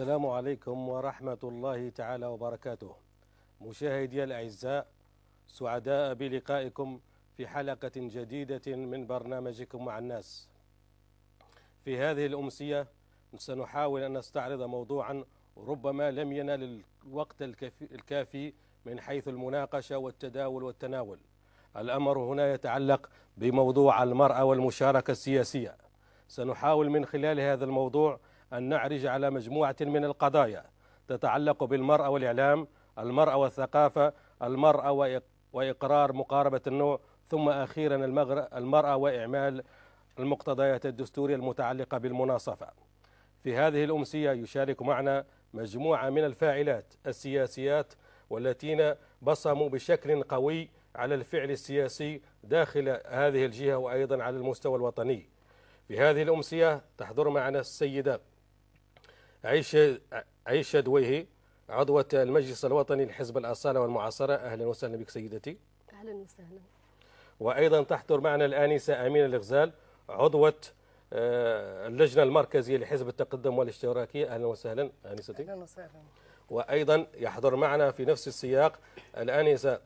السلام عليكم ورحمة الله تعالى وبركاته مشاهدي الأعزاء سعداء بلقائكم في حلقة جديدة من برنامجكم مع الناس في هذه الأمسية سنحاول أن نستعرض موضوعا ربما لم ينال الوقت الكافي من حيث المناقشة والتداول والتناول الأمر هنا يتعلق بموضوع المرأة والمشاركة السياسية سنحاول من خلال هذا الموضوع أن نعرج على مجموعة من القضايا تتعلق بالمرأة والإعلام المرأة والثقافة المرأة وإقرار مقاربة النوع ثم أخيرا المرأة وإعمال المقتضيات الدستورية المتعلقة بالمناصفة في هذه الأمسية يشارك معنا مجموعة من الفاعلات السياسيات والتين بصموا بشكل قوي على الفعل السياسي داخل هذه الجهة وأيضا على المستوى الوطني في هذه الأمسية تحضر معنا السيدة عيش عيش دويهي عضوة المجلس الوطني لحزب الأصالة والمعاصرة أهلا وسهلا بك سيدتي أهلا وسهلا وأيضا تحضر معنا الآنسة أمينة الغزال عضوة آه، اللجنة المركزية لحزب التقدم والاشتراكية أهلا وسهلا آنستي أهلا وسهلا وأيضا يحضر معنا في نفس السياق الآنسة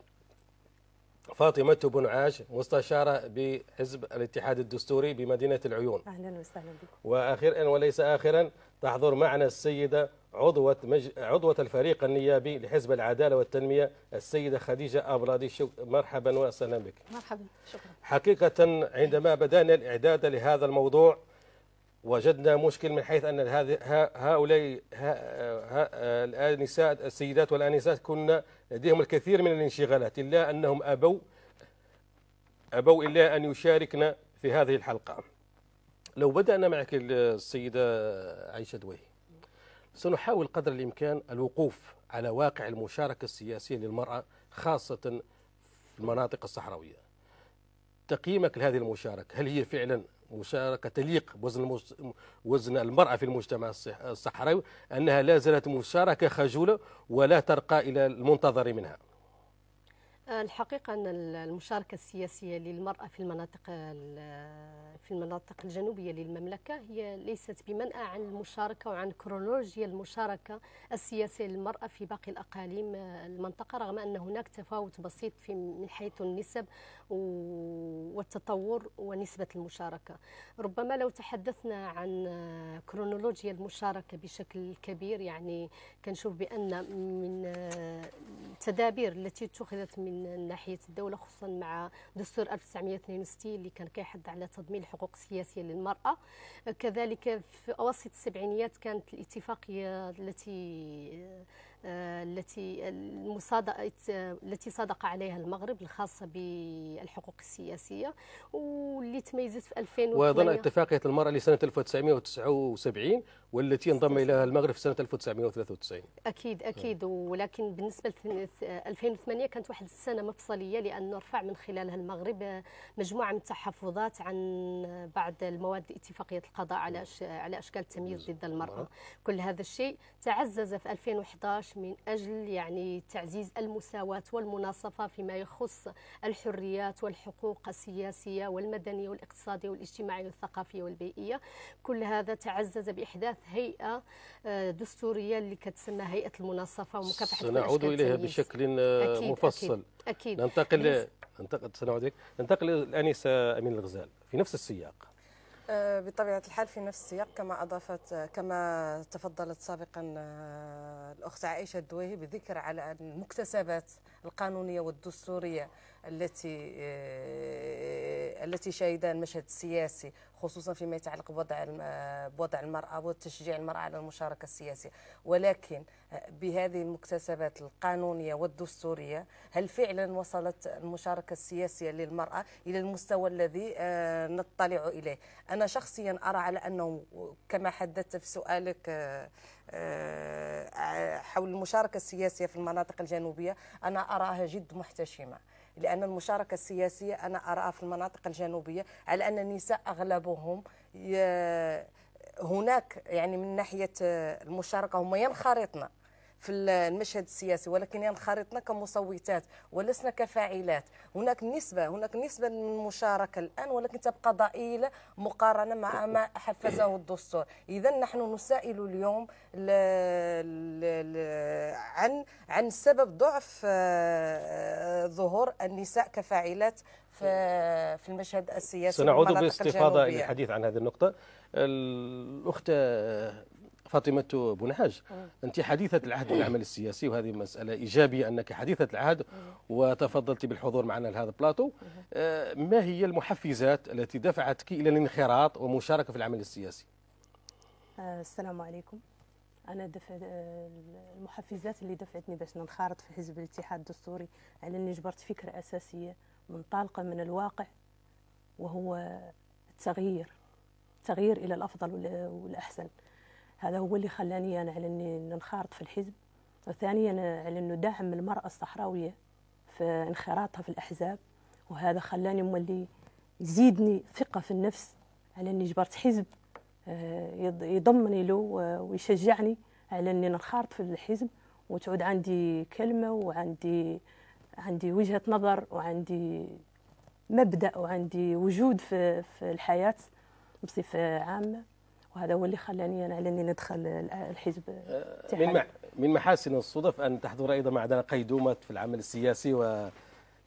فاطمة بن عاش مستشارة بحزب الاتحاد الدستوري بمدينة العيون أهلا وسهلا بكم وأخيرا وليس آخرا تحضر معنا السيدة عضوة, مج... عضوة الفريق النيابي لحزب العدالة والتنمية السيدة خديجة أبرادي شو... مرحبا وسهلا بك مرحبا شكرا حقيقة عندما بدأنا الإعداد لهذا الموضوع وجدنا مشكل من حيث أن هذه هؤلاء النساء السيدات والآنسات كنا لديهم الكثير من الانشغالات إلا أنهم أبوا أبوا إلا أن يشاركنا في هذه الحلقة لو بدأنا معك السيدة عائشة دويهي سنحاول قدر الإمكان الوقوف على واقع المشاركة السياسية للمرأة خاصة في المناطق الصحراوية تقييمك لهذه المشاركة هل هي فعلا مشاركة تليق بوزن وزن المرأة في المجتمع الصحراوي أنها لا زالت مشاركة خجولة ولا ترقى إلى المنتظر منها آه، الحقيقة أن المشاركة السياسية للمرأة في المناطق في المناطق الجنوبية للمملكة هي ليست بمنأى عن المشاركة وعن كرونولوجيا المشاركة السياسية للمرأة في باقي الأقاليم المنطقة رغم أن هناك تفاوت بسيط في من حيث النسب والتطور ونسبة المشاركة ربما لو تحدثنا عن كرونولوجيا المشاركة بشكل كبير يعني كنشوف بأن من التدابير التي اتخذت من ناحية الدولة خصوصا مع دستور 1962 اللي كان كيحد على تضمين الحقوق السياسية للمرأة كذلك في أواسط السبعينيات كانت الاتفاقية التي التي التي صادق عليها المغرب الخاصه بالحقوق السياسيه واللي تميزت في 2008 وضمن اتفاقيه المراه لسنه 1979 والتي انضم اليها المغرب في سنه 1993 اكيد اكيد ولكن بالنسبه ل 2008 كانت واحد السنه مفصليه لانه رفع من خلالها المغرب مجموعه من التحفظات عن بعض المواد اتفاقيه القضاء على على اشكال التمييز ضد المراه كل هذا الشيء تعزز في 2011 من أجل يعني تعزيز المساواة والمناصفة فيما يخص الحريات والحقوق السياسية والمدنية والاقتصادية والاجتماعية والثقافية والبيئية كل هذا تعزز بإحداث هيئة آه، دستورية اللي كتسمى هيئة المناصفة ومكافحة سنعود إليها بشكل آه، أكيد مفصل أكيد, أكيد. ننتقل ننتقل سنعود ننتقل الآن أمين الغزال في نفس السياق آه، بطبيعة الحال في نفس السياق كما أضافت آه، كما تفضلت سابقا آه، الأخت عائشة الدويهي بذكر على المكتسبات القانونية والدستورية التي آه، التي شهدها المشهد السياسي خصوصا فيما يتعلق بوضع بوضع المرأة وتشجيع المرأة على المشاركة السياسية ولكن آه، بهذه المكتسبات القانونية والدستورية هل فعلا وصلت المشاركة السياسية للمرأة إلى المستوى الذي آه، نطلع إليه أنا شخصيا أرى على أنه كما حدثت في سؤالك آه، حول المشاركة السياسية في المناطق الجنوبية أنا أراها جد محتشمة لأن المشاركة السياسية أنا أراها في المناطق الجنوبية على أن النساء أغلبهم هناك يعني من ناحية المشاركة هم ينخرطنا في المشهد السياسي ولكن ينخرطن يعني كمصوتات ولسنا كفاعلات هناك نسبة هناك نسبة من المشاركة الآن ولكن تبقى ضئيلة مقارنة مع ما حفزه الدستور إذا نحن نسائل اليوم ل... ل... عن عن سبب ضعف آه، آه، ظهور النساء كفاعلات في المشهد السياسي سنعود باستفاضه للحديث عن هذه النقطه الاخت فاطمة بنعاج أنت حديثة العهد العمل السياسي وهذه مسألة إيجابية أنك حديثة العهد وتفضلت بالحضور معنا لهذا البلاطو آه، ما هي المحفزات التي دفعتك إلى الانخراط ومشاركة في العمل السياسي آه، السلام عليكم انا دفع آه، المحفزات اللي دفعتني باش ننخرط في حزب الاتحاد الدستوري على اني جبرت فكره اساسيه منطلقه من الواقع وهو التغيير التغيير الى الافضل والاحسن هذا هو اللي خلاني أنا على أني ننخرط في الحزب وثانيا على أنه دعم المرأة الصحراوية في انخراطها في الأحزاب وهذا خلاني اللي يزيدني ثقة في النفس على أني جبرت حزب آه، يضمني له ويشجعني على أني ننخرط في الحزب وتعود عندي كلمة وعندي عندي وجهة نظر وعندي مبدأ وعندي وجود في, في الحياة بصفة عامة وهذا هو اللي خلاني انا على اني ندخل الحزب آه، من من محاسن الصدف ان تحضر ايضا معنا قيدومه في العمل السياسي و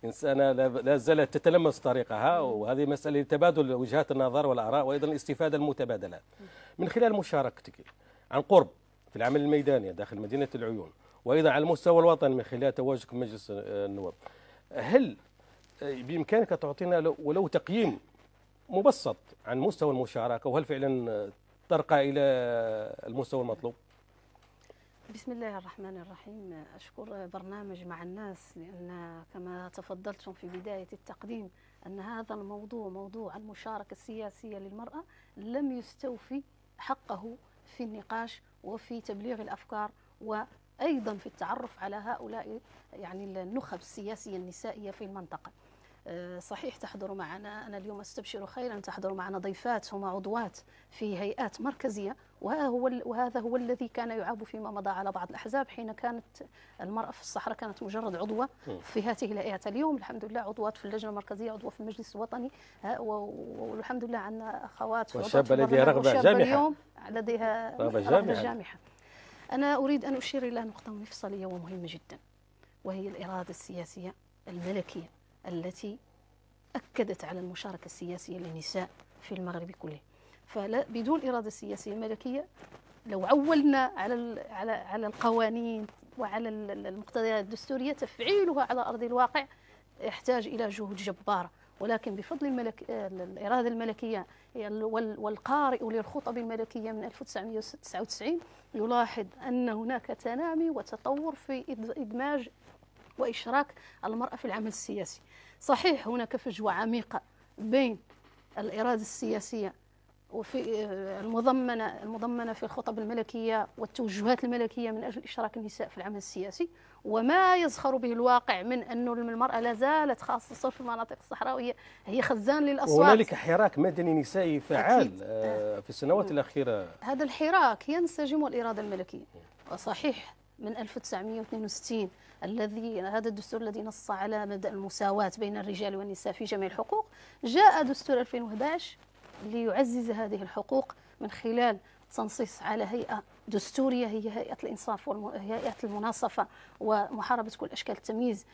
إنسانة لا زالت تتلمس طريقها وهذه مسألة لتبادل وجهات النظر والآراء وأيضا الاستفادة المتبادلة من خلال مشاركتك عن قرب في العمل الميداني داخل مدينة العيون وأيضا على المستوى الوطني من خلال تواجدك في مجلس النواب هل بإمكانك تعطينا ولو تقييم مبسط عن مستوى المشاركة وهل فعلا ترقى إلى المستوى المطلوب بسم الله الرحمن الرحيم أشكر برنامج مع الناس لأن كما تفضلتم في بداية التقديم أن هذا الموضوع موضوع المشاركة السياسية للمرأة لم يستوفي حقه في النقاش وفي تبليغ الأفكار وأيضا في التعرف على هؤلاء يعني النخب السياسية النسائية في المنطقة آه، صحيح تحضر معنا أنا اليوم أستبشر خيرا تحضر معنا ضيفات هما عضوات في هيئات مركزية وهو وهذا هو الذي كان يعاب فيما مضى على بعض الأحزاب حين كانت المرأة في الصحراء كانت مجرد عضوة في هذه الهيئات اليوم الحمد لله عضوات في اللجنة المركزية عضوة في المجلس الوطني والحمد لله عندنا أخوات والشابة لديها رغبة جامحة اليوم لديها رغبة جامحة, جامحة. أنا أريد أن أشير إلى نقطة مفصلية ومهمة جدا وهي الإرادة السياسية الملكية التي أكدت على المشاركة السياسية للنساء في المغرب كله فلا بدون إرادة سياسية ملكية لو عولنا على على على القوانين وعلى المقتضيات الدستورية تفعيلها على أرض الواقع يحتاج إلى جهود جبارة ولكن بفضل الملك الإرادة الملكية والقارئ للخطب الملكية من 1999 يلاحظ أن هناك تنامي وتطور في إدماج وإشراك المرأة في العمل السياسي صحيح هناك فجوة عميقة بين الإرادة السياسية وفي آه، المضمنة المضمنة في الخطب الملكية والتوجهات الملكية من أجل إشراك النساء في العمل السياسي وما يزخر به الواقع من أن المرأة لا زالت خاصة في المناطق الصحراوية هي خزان للأصوات هنالك حراك مدني نسائي فعال أكيد. آه، في السنوات الأخيرة هذا الحراك ينسجم الإرادة الملكية وصحيح من 1962 الذي هذا الدستور الذي نص على مبدا المساواه بين الرجال والنساء في جميع الحقوق جاء دستور 2011 ليعزز هذه الحقوق من خلال تنصيص على هيئه دستوريه هي هيئه الانصاف وهيئه المناصفه ومحاربه كل اشكال التمييز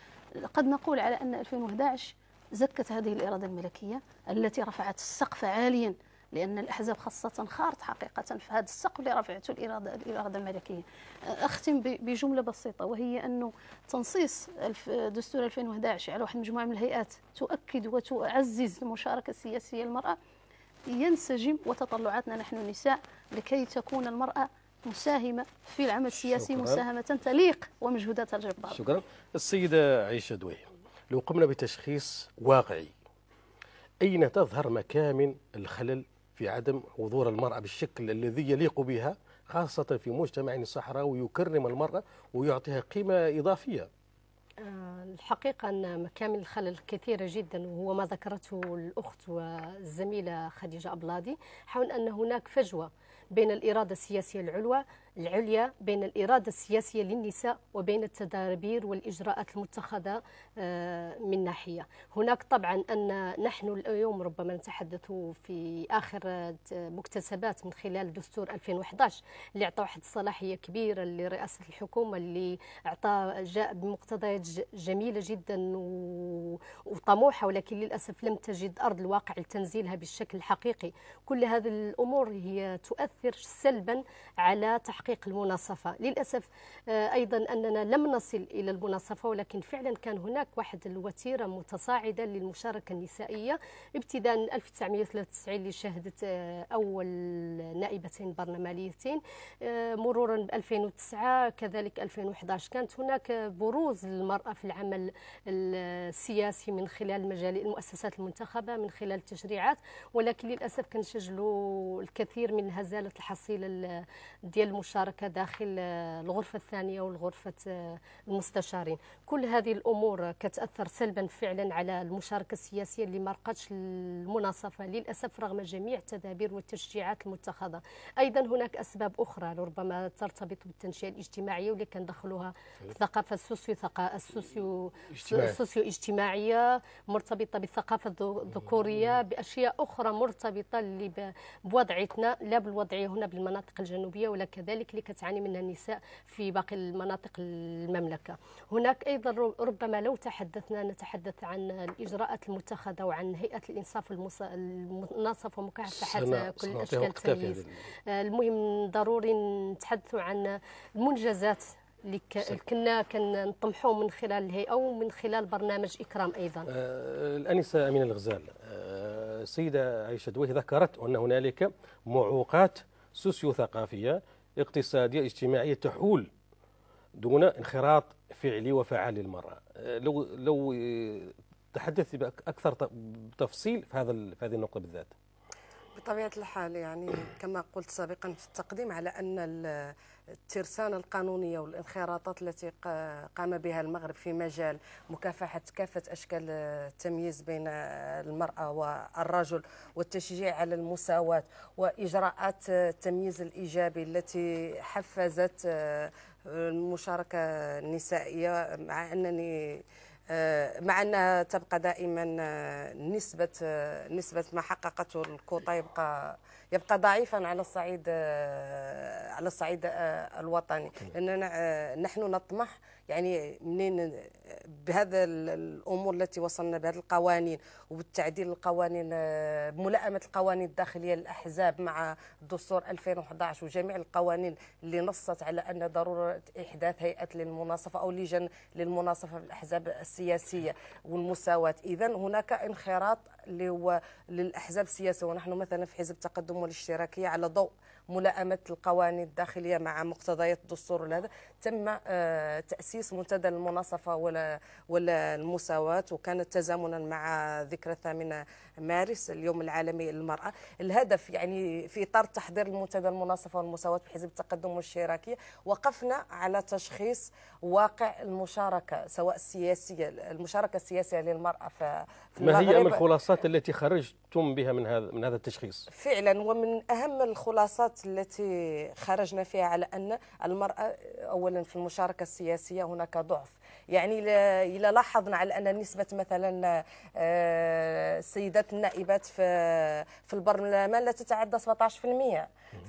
قد نقول على ان 2011 زكت هذه الاراده الملكيه التي رفعت السقف عاليا لان الاحزاب خاصه خارط حقيقه في هذا السقف اللي رفعته الاراده الاراده الملكيه أه، اختم بجمله بسيطه وهي انه تنصيص دستور 2011 على واحد المجموعه من الهيئات تؤكد وتعزز المشاركه السياسيه للمراه ينسجم وتطلعاتنا نحن النساء لكي تكون المراه مساهمة في العمل السياسي شكرا. مساهمة تليق ومجهوداتها الجبارة شكرا السيدة عائشة دوية لو قمنا بتشخيص واقعي أين تظهر مكامن الخلل في عدم حضور المرأة بالشكل الذي يليق بها خاصة في مجتمع الصحراوي يكرم المرأة ويعطيها قيمة إضافية آه، الحقيقة أن مكامن الخلل كثيرة جدا وهو ما ذكرته الأخت والزميلة خديجة أبلادي حول أن هناك فجوة بين الإرادة السياسية العلوى العليا بين الإرادة السياسية للنساء وبين التدابير والإجراءات المتخذة آه، من ناحية هناك طبعا أن نحن اليوم ربما نتحدث في آخر آه، مكتسبات من خلال دستور 2011 اللي أعطى واحد الصلاحية كبيرة لرئاسة الحكومة اللي أعطى جاء بمقتضيات جميلة جدا وطموحة ولكن للأسف لم تجد أرض الواقع لتنزيلها بالشكل الحقيقي كل هذه الأمور هي تؤثر سلبا على تحقيق تحقيق المناصفة للأسف آه، أيضا أننا لم نصل إلى المناصفة ولكن فعلا كان هناك واحد الوتيرة متصاعدة للمشاركة النسائية ابتداء 1993 اللي شهدت أول نائبتين برلمانيتين آه، مرورا ب 2009 كذلك 2011 كانت هناك بروز للمرأة في العمل السياسي من خلال مجال المؤسسات المنتخبة من خلال التشريعات ولكن للأسف كنسجلوا الكثير من هزالة الحصيلة ديال المشاركة المشاركة داخل آه، الغرفة الثانية والغرفة آه، المستشارين كل هذه الأمور كتأثر سلبا فعلا على المشاركة السياسية اللي ما لقاتش المناصفة للأسف رغم جميع التدابير والتشجيعات المتخذة أيضا هناك أسباب أخرى ربما ترتبط بالتنشئة الاجتماعية واللي كندخلوها الثقافة السوسيو السوسيو السوسيو اجتماعية مرتبطة بالثقافة الذكورية بأشياء أخرى مرتبطة اللي بوضعتنا لا بالوضعية هنا بالمناطق الجنوبية ولا كذلك كذلك اللي كتعاني منها النساء في باقي المناطق المملكه هناك ايضا ربما لو تحدثنا نتحدث عن الاجراءات المتخذه وعن هيئه الانصاف المناصف ومكافحه كل اشكال التمييز آه، المهم ضروري نتحدثوا عن المنجزات اللي كنا كنطمحوا من خلال الهيئه ومن خلال برنامج اكرام ايضا آه الانسه امينه الغزال آه، السيده آه عائشه دويه ذكرت ان هنالك معوقات سوسيو ثقافيه اقتصادية اجتماعية تحول دون انخراط فعلي وفعال للمرأة آه، لو لو آه، تحدثت أكثر تفصيل في هذا في هذه النقطة بالذات بطبيعة الحال يعني كما قلت سابقا في التقديم على أن الترسانة القانونية والانخراطات التي قام بها المغرب في مجال مكافحة كافة أشكال التمييز بين المرأة والرجل والتشجيع على المساواة وإجراءات التمييز الإيجابي التي حفزت المشاركة النسائية مع أنني آه، مع أنها تبقى دائما آه، نسبة آه، نسبة ما حققته الكوطة يبقى يبقى ضعيفا على الصعيد على الصعيد الوطني لأننا نحن نطمح يعني منين بهذا الامور التي وصلنا بهذه القوانين وبالتعديل القوانين آه، ملائمه القوانين الداخليه للاحزاب مع دستور 2011 وجميع القوانين اللي نصت على ان ضروره احداث هيئات للمناصفه او لجن للمناصفه في الاحزاب السياسيه والمساواه اذا هناك انخراط اللي هو للاحزاب السياسيه ونحن مثلا في حزب التقدم والاشتراكيه على ضوء ملائمه القوانين الداخليه مع مقتضيات الدستور هذا تم آه، تاسيس منتدى المناصفه والمساواه وكان تزامنا مع ذكرى الثامنه مارس اليوم العالمي للمرأة الهدف يعني في إطار تحضير المنتدى المناصفة والمساواة في حزب التقدم والشراكية وقفنا على تشخيص واقع المشاركة سواء السياسية المشاركة السياسية للمرأة في ما هي أهم الخلاصات التي خرجتم بها من هذا من هذا التشخيص؟ فعلا ومن أهم الخلاصات التي خرجنا فيها على أن المرأة أولا في المشاركة السياسية هناك ضعف يعني إلا لاحظنا على أن نسبة مثلا السيدات آه، النائبات في في البرلمان لا تتعدى 17%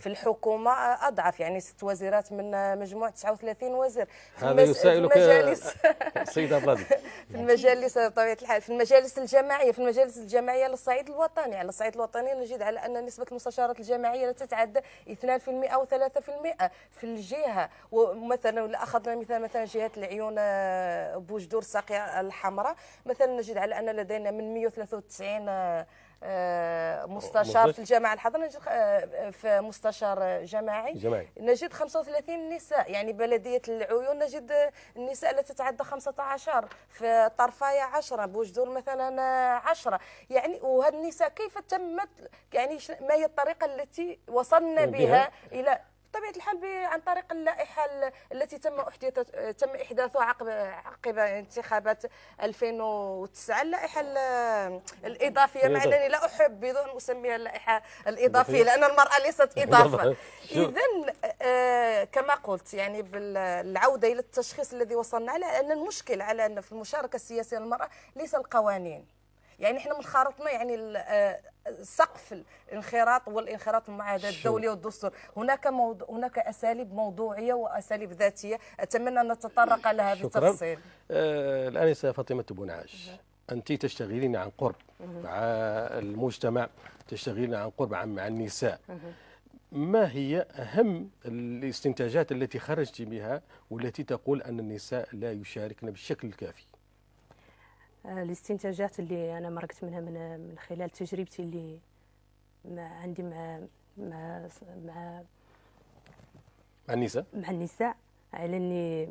في الحكومة أضعف يعني ست وزيرات من مجموع 39 وزير هذا يسائلك المجالس السيدة بلادي في المجالس آه، بطبيعة الحال في المجالس الجماعية في المجالس الجماعية على الصعيد الوطني على الصعيد الوطني نجد على أن نسبة المستشارات الجماعية لا تتعدى 2% أو 3% في الجهة ومثلا أخذنا مثال مثلا جهة العيون آه، بوجدور الساقيه الحمراء مثلا نجد على ان لدينا من 193 آه، مستشار في الجامعه الحضريه آه، في مستشار جماعي, جماعي نجد 35 نساء يعني بلديه العيون نجد النساء التي تتعدى 15 في طرفايا 10 بوجدور مثلا 10 آه، يعني وهذه النساء كيف تمت يعني ما هي الطريقه التي وصلنا بها, بها الى بطبيعه الحال عن طريق اللائحه التي تم احداث تم احداثها عقب عقب انتخابات 2009 اللائحه الاضافيه مع انني لا احب ان اسميها اللائحه الاضافيه لان المراه ليست اضافه اذا آه، كما قلت يعني بالعوده الى التشخيص الذي وصلنا على ان المشكل على ان في المشاركه السياسيه للمراه ليس القوانين يعني احنا منخرطنا يعني آه، سقف الانخراط هو الانخراط الدوليه والدستور هناك موضوع هناك اساليب موضوعيه واساليب ذاتيه اتمنى ان نتطرق لها بالتفصيل آه الانسه فاطمه بنعاش انت تشتغلين عن قرب مع المجتمع تشتغلين عن قرب مع النساء ما هي أهم الاستنتاجات التي خرجت بها والتي تقول أن النساء لا يشاركن بالشكل الكافي آه، الاستنتاجات اللي انا مرقت منها من من خلال تجربتي اللي مع عندي مع مع مع مع النساء مع النساء على اني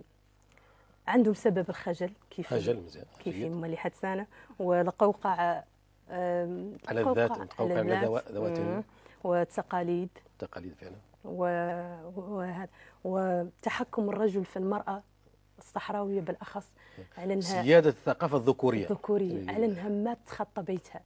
عندهم سبب الخجل كيف خجل مزيان كيف هما اللي حدثانا ولقوا على الذات على ذواتهم والتقاليد التقاليد فعلا وهذا وتحكم الرجل في المرأة الصحراويه بالاخص على انها سياده الثقافه الذكوريه الذكوريه على انها ما تخطى بيتها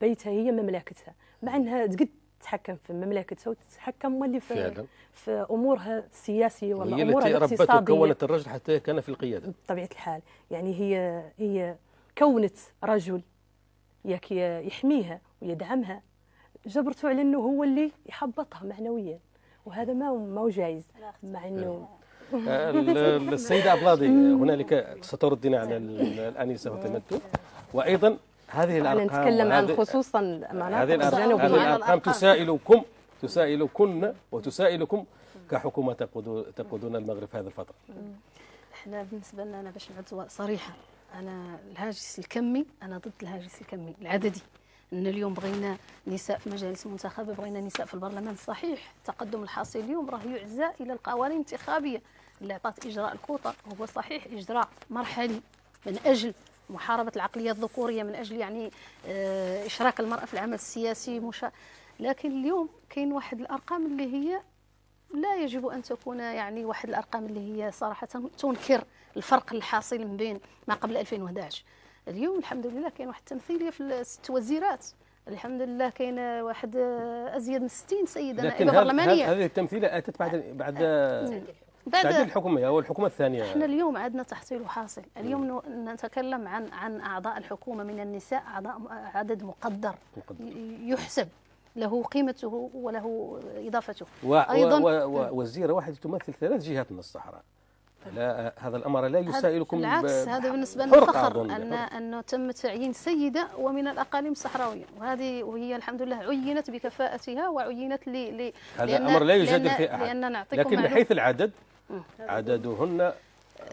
بيتها هي مملكتها مع انها تقد تتحكم في مملكتها وتتحكم مولي في فعلا. في امورها السياسيه ولا هي امورها التي ربت كونت الرجل حتى كان في القياده بطبيعه الحال يعني هي هي كونت رجل ياك يحميها ويدعمها جبرته على انه هو اللي يحبطها معنويا وهذا ما ما هو جايز مع انه السيدة أبلاضي هنالك ستردين على الأنسة وتمتع وأيضا هذه الأرقام نتكلم عن خصوصا مناطق الجنوب هذه الأرقام تسائلكم تسائلكن وتسائلكم كحكومة تقودون المغرب في هذه الفترة احنا بالنسبة لنا أنا باش نعد صريحة أنا الهاجس الكمي أنا ضد الهاجس الكمي العددي ان اليوم بغينا نساء في مجالس المنتخبه بغينا نساء في البرلمان صحيح التقدم الحاصل اليوم راه يعزى الى القوانين الانتخابيه اللي عطات إجراء الكوطة هو صحيح إجراء مرحلي من أجل محاربة العقلية الذكورية من أجل يعني آه، إشراك المرأة في العمل السياسي مشا... لكن اليوم كاين واحد الأرقام اللي هي لا يجب أن تكون يعني واحد الأرقام اللي هي صراحة تنكر الفرق الحاصل من بين ما قبل 2011 اليوم الحمد لله كاين واحد التمثيليه في الست وزيرات الحمد لله كاين واحد آه، ازيد من 60 سيده نائبه برلمانيه هذه التمثيليه اتت بعد بعد آه، نعم. تعديل الحكومية أو يعني الحكومة الثانية احنا اليوم عندنا تحصيل وحاصل اليوم نتكلم عن عن أعضاء الحكومة من النساء أعضاء عدد مقدر, مقدر. يحسب له قيمته وله إضافته و أيضا و و وزيرة واحدة تمثل ثلاث جهات من الصحراء لا هذا الامر لا يسائلكم بالعكس هذا بالنسبه لنا فخر ان انه تم تعيين سيده ومن الاقاليم الصحراويه وهذه وهي الحمد لله عينت بكفاءتها وعينت ل هذا الامر لا يجادل فيه احد لكن بحيث العدد عددهن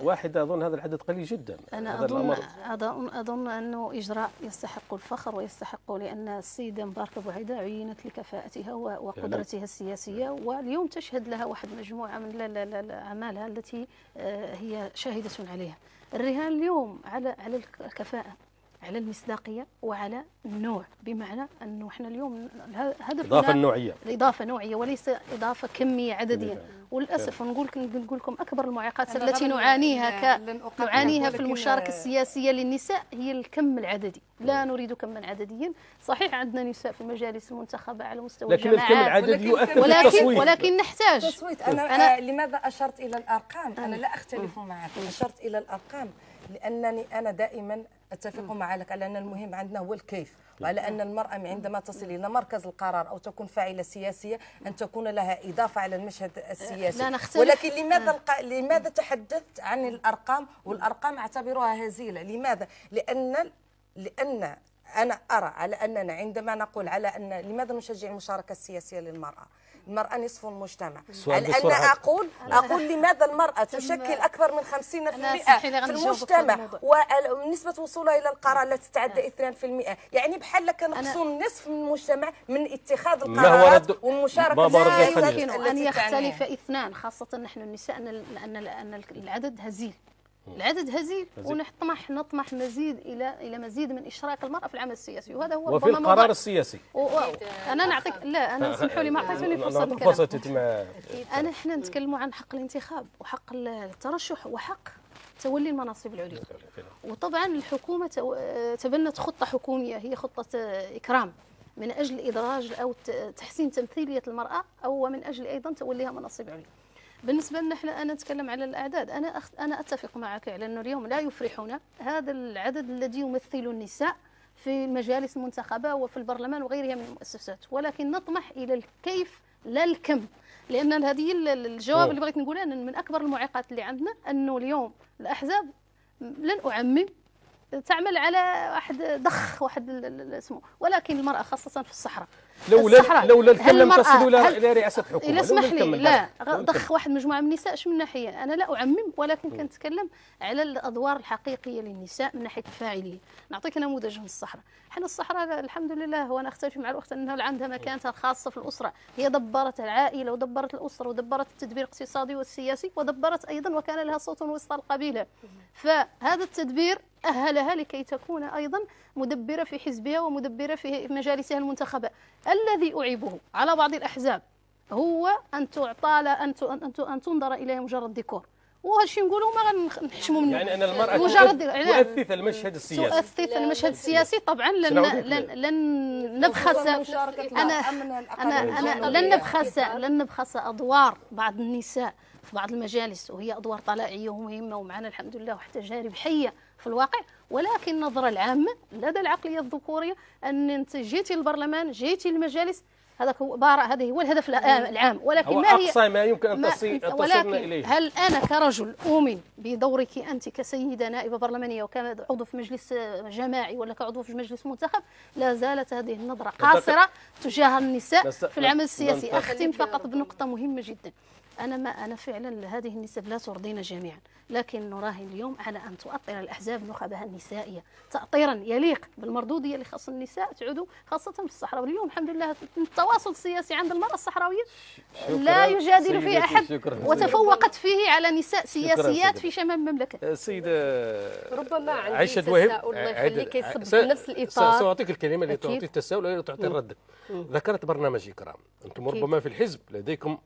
واحدة أظن هذا العدد قليل جدا أنا هذا أظن, أظن, أظن أنه إجراء يستحق الفخر ويستحق لأن السيدة مبارك أبو عيدة عينت لكفاءتها وقدرتها السياسية واليوم تشهد لها واحد مجموعة من أعمالها التي آه، هي شاهدة عليها الرهان اليوم على على الكفاءة على المصداقيه وعلى النوع بمعنى انه احنا اليوم هدفنا اضافه نوعيه اضافه نوعيه وليس اضافه كميه عدديه نعم. وللاسف نقول لكم اكبر المعيقات التي نعانيها ك... نعانيها في المشاركه السياسيه للنساء هي الكم العددي لا نعم. نريد كما عدديا صحيح عندنا نساء في المجالس المنتخبه على مستوى لكن الجماعات الكم العددي يؤثر ولكن التصويت ولكن نحتاج التصويت انا, أنا آه، لماذا اشرت الى الارقام أنا لا اختلف أمم. معك أمم. اشرت الى الارقام لانني انا دائما اتفق معك على ان المهم عندنا هو الكيف نعم. وعلى ان المراه عندما تصل الى مركز القرار او تكون فاعله سياسيه ان تكون لها اضافه على المشهد أه، السياسي لا نختلف. ولكن لماذا أه. الق... لماذا تحدثت عن الارقام والارقام اعتبرها هزيله لماذا لان لان انا ارى على اننا عندما نقول على ان لماذا نشجع المشاركه السياسيه للمراه المرأة نصف المجتمع الآن أنا أقول أقول لماذا المرأة تشكل أكثر من 50% في المجتمع ونسبة وصولها إلى القرار لا تتعدى 2% يعني بحال كنقصوا نصف من المجتمع من اتخاذ القرارات والمشاركة لا أن يختلف اثنان خاصة نحن النساء أن العدد هزيل العدد هزيل ونطمح نطمح مزيد الى الى مزيد من اشراك المراه في العمل السياسي وهذا هو وفي القرار السياسي و... انا نعطيك لا انا سمحوا لي ما عطيتوني فرصه انا حنا نتكلموا عن حق الانتخاب وحق الترشح وحق تولي المناصب العليا وطبعا الحكومه تبنت خطه حكوميه هي خطه اكرام من اجل ادراج او تحسين تمثيليه المراه او من اجل ايضا توليها مناصب عليا بالنسبة لنا احنا أنا أتكلم على الأعداد أنا أخ... أنا أتفق معك على أنه اليوم لا يفرحنا هذا العدد الذي يمثل النساء في مجالس المنتخبة وفي البرلمان وغيرها من المؤسسات ولكن نطمح إلى الكيف لا الكم لأن هذه الجواب اللي بغيت نقوله أن من أكبر المعيقات اللي عندنا أنه اليوم الأحزاب لن أعمم تعمل على واحد ضخ واحد اسمه ولكن المرأة خاصة في الصحراء لولا لولا لا لم تصل الى رئاسه الحكومه الا اسمح لي لا ضخ واحد مجموعه من النساء من ناحيه انا لا اعمم ولكن كنتكلم على الادوار الحقيقيه للنساء من ناحيه الفاعليه نعطيك نموذج من الصحراء حنا الصحراء الحمد لله وانا اختلف مع الاخت انها عندها مكانتها الخاصه في الاسره هي دبرت العائله ودبرت الاسره ودبرت التدبير الاقتصادي والسياسي ودبرت ايضا وكان لها صوت وسط القبيله فهذا التدبير أهلها لكي تكون أيضا مدبرة في حزبها ومدبرة في مجالسها المنتخبة الذي أعيبه على بعض الأحزاب هو أن تعطى أن أن تنظر إليه مجرد ديكور وهذا نقولوا ما غنحشموا منه يعني ان المراه مجرد تؤثث المشهد السياسي تؤثث المشهد السياسي طبعا لن لن, لن نبخس انا انا انا لن نبخس لن نبخس ادوار بعض النساء في بعض المجالس وهي ادوار طلائعيه ومهمه ومعنا الحمد لله وحتى تجارب حيه في الواقع ولكن النظرة العامة لدى العقلية الذكورية أن أنت جيتي للبرلمان جيتي للمجالس هذاك هو عبارة هذا هو الهدف العام ولكن هو ما هي أقصى ما يمكن أن تصلنا ولكن إليه هل أنا كرجل أؤمن بدورك أنت كسيدة نائبة برلمانية وكعضو في مجلس جماعي ولا كعضو في مجلس منتخب لا زالت هذه النظرة قاصرة تجاه النساء في العمل السياسي أختم فقط بنقطة مهمة جدا أنا ما أنا فعلا هذه النسب لا ترضينا جميعا لكن نراهن اليوم على أن تؤطر الأحزاب نخبها النسائية تأطيرا يليق بالمردودية اللي خاص النساء تعودوا خاصة في الصحراء واليوم الحمد لله التواصل السياسي عند المرأة الصحراوية لا يجادل فيه أحد وتفوقت فيه على نساء سياسيات في شمال المملكة السيدة ربما عندي عائشة تساؤل الله يخليك يصب في نفس الإطار سأعطيك الكلمة اللي تعطي التساؤل وتعطي الرد ذكرت برنامج إكرام أنتم ربما في الحزب لديكم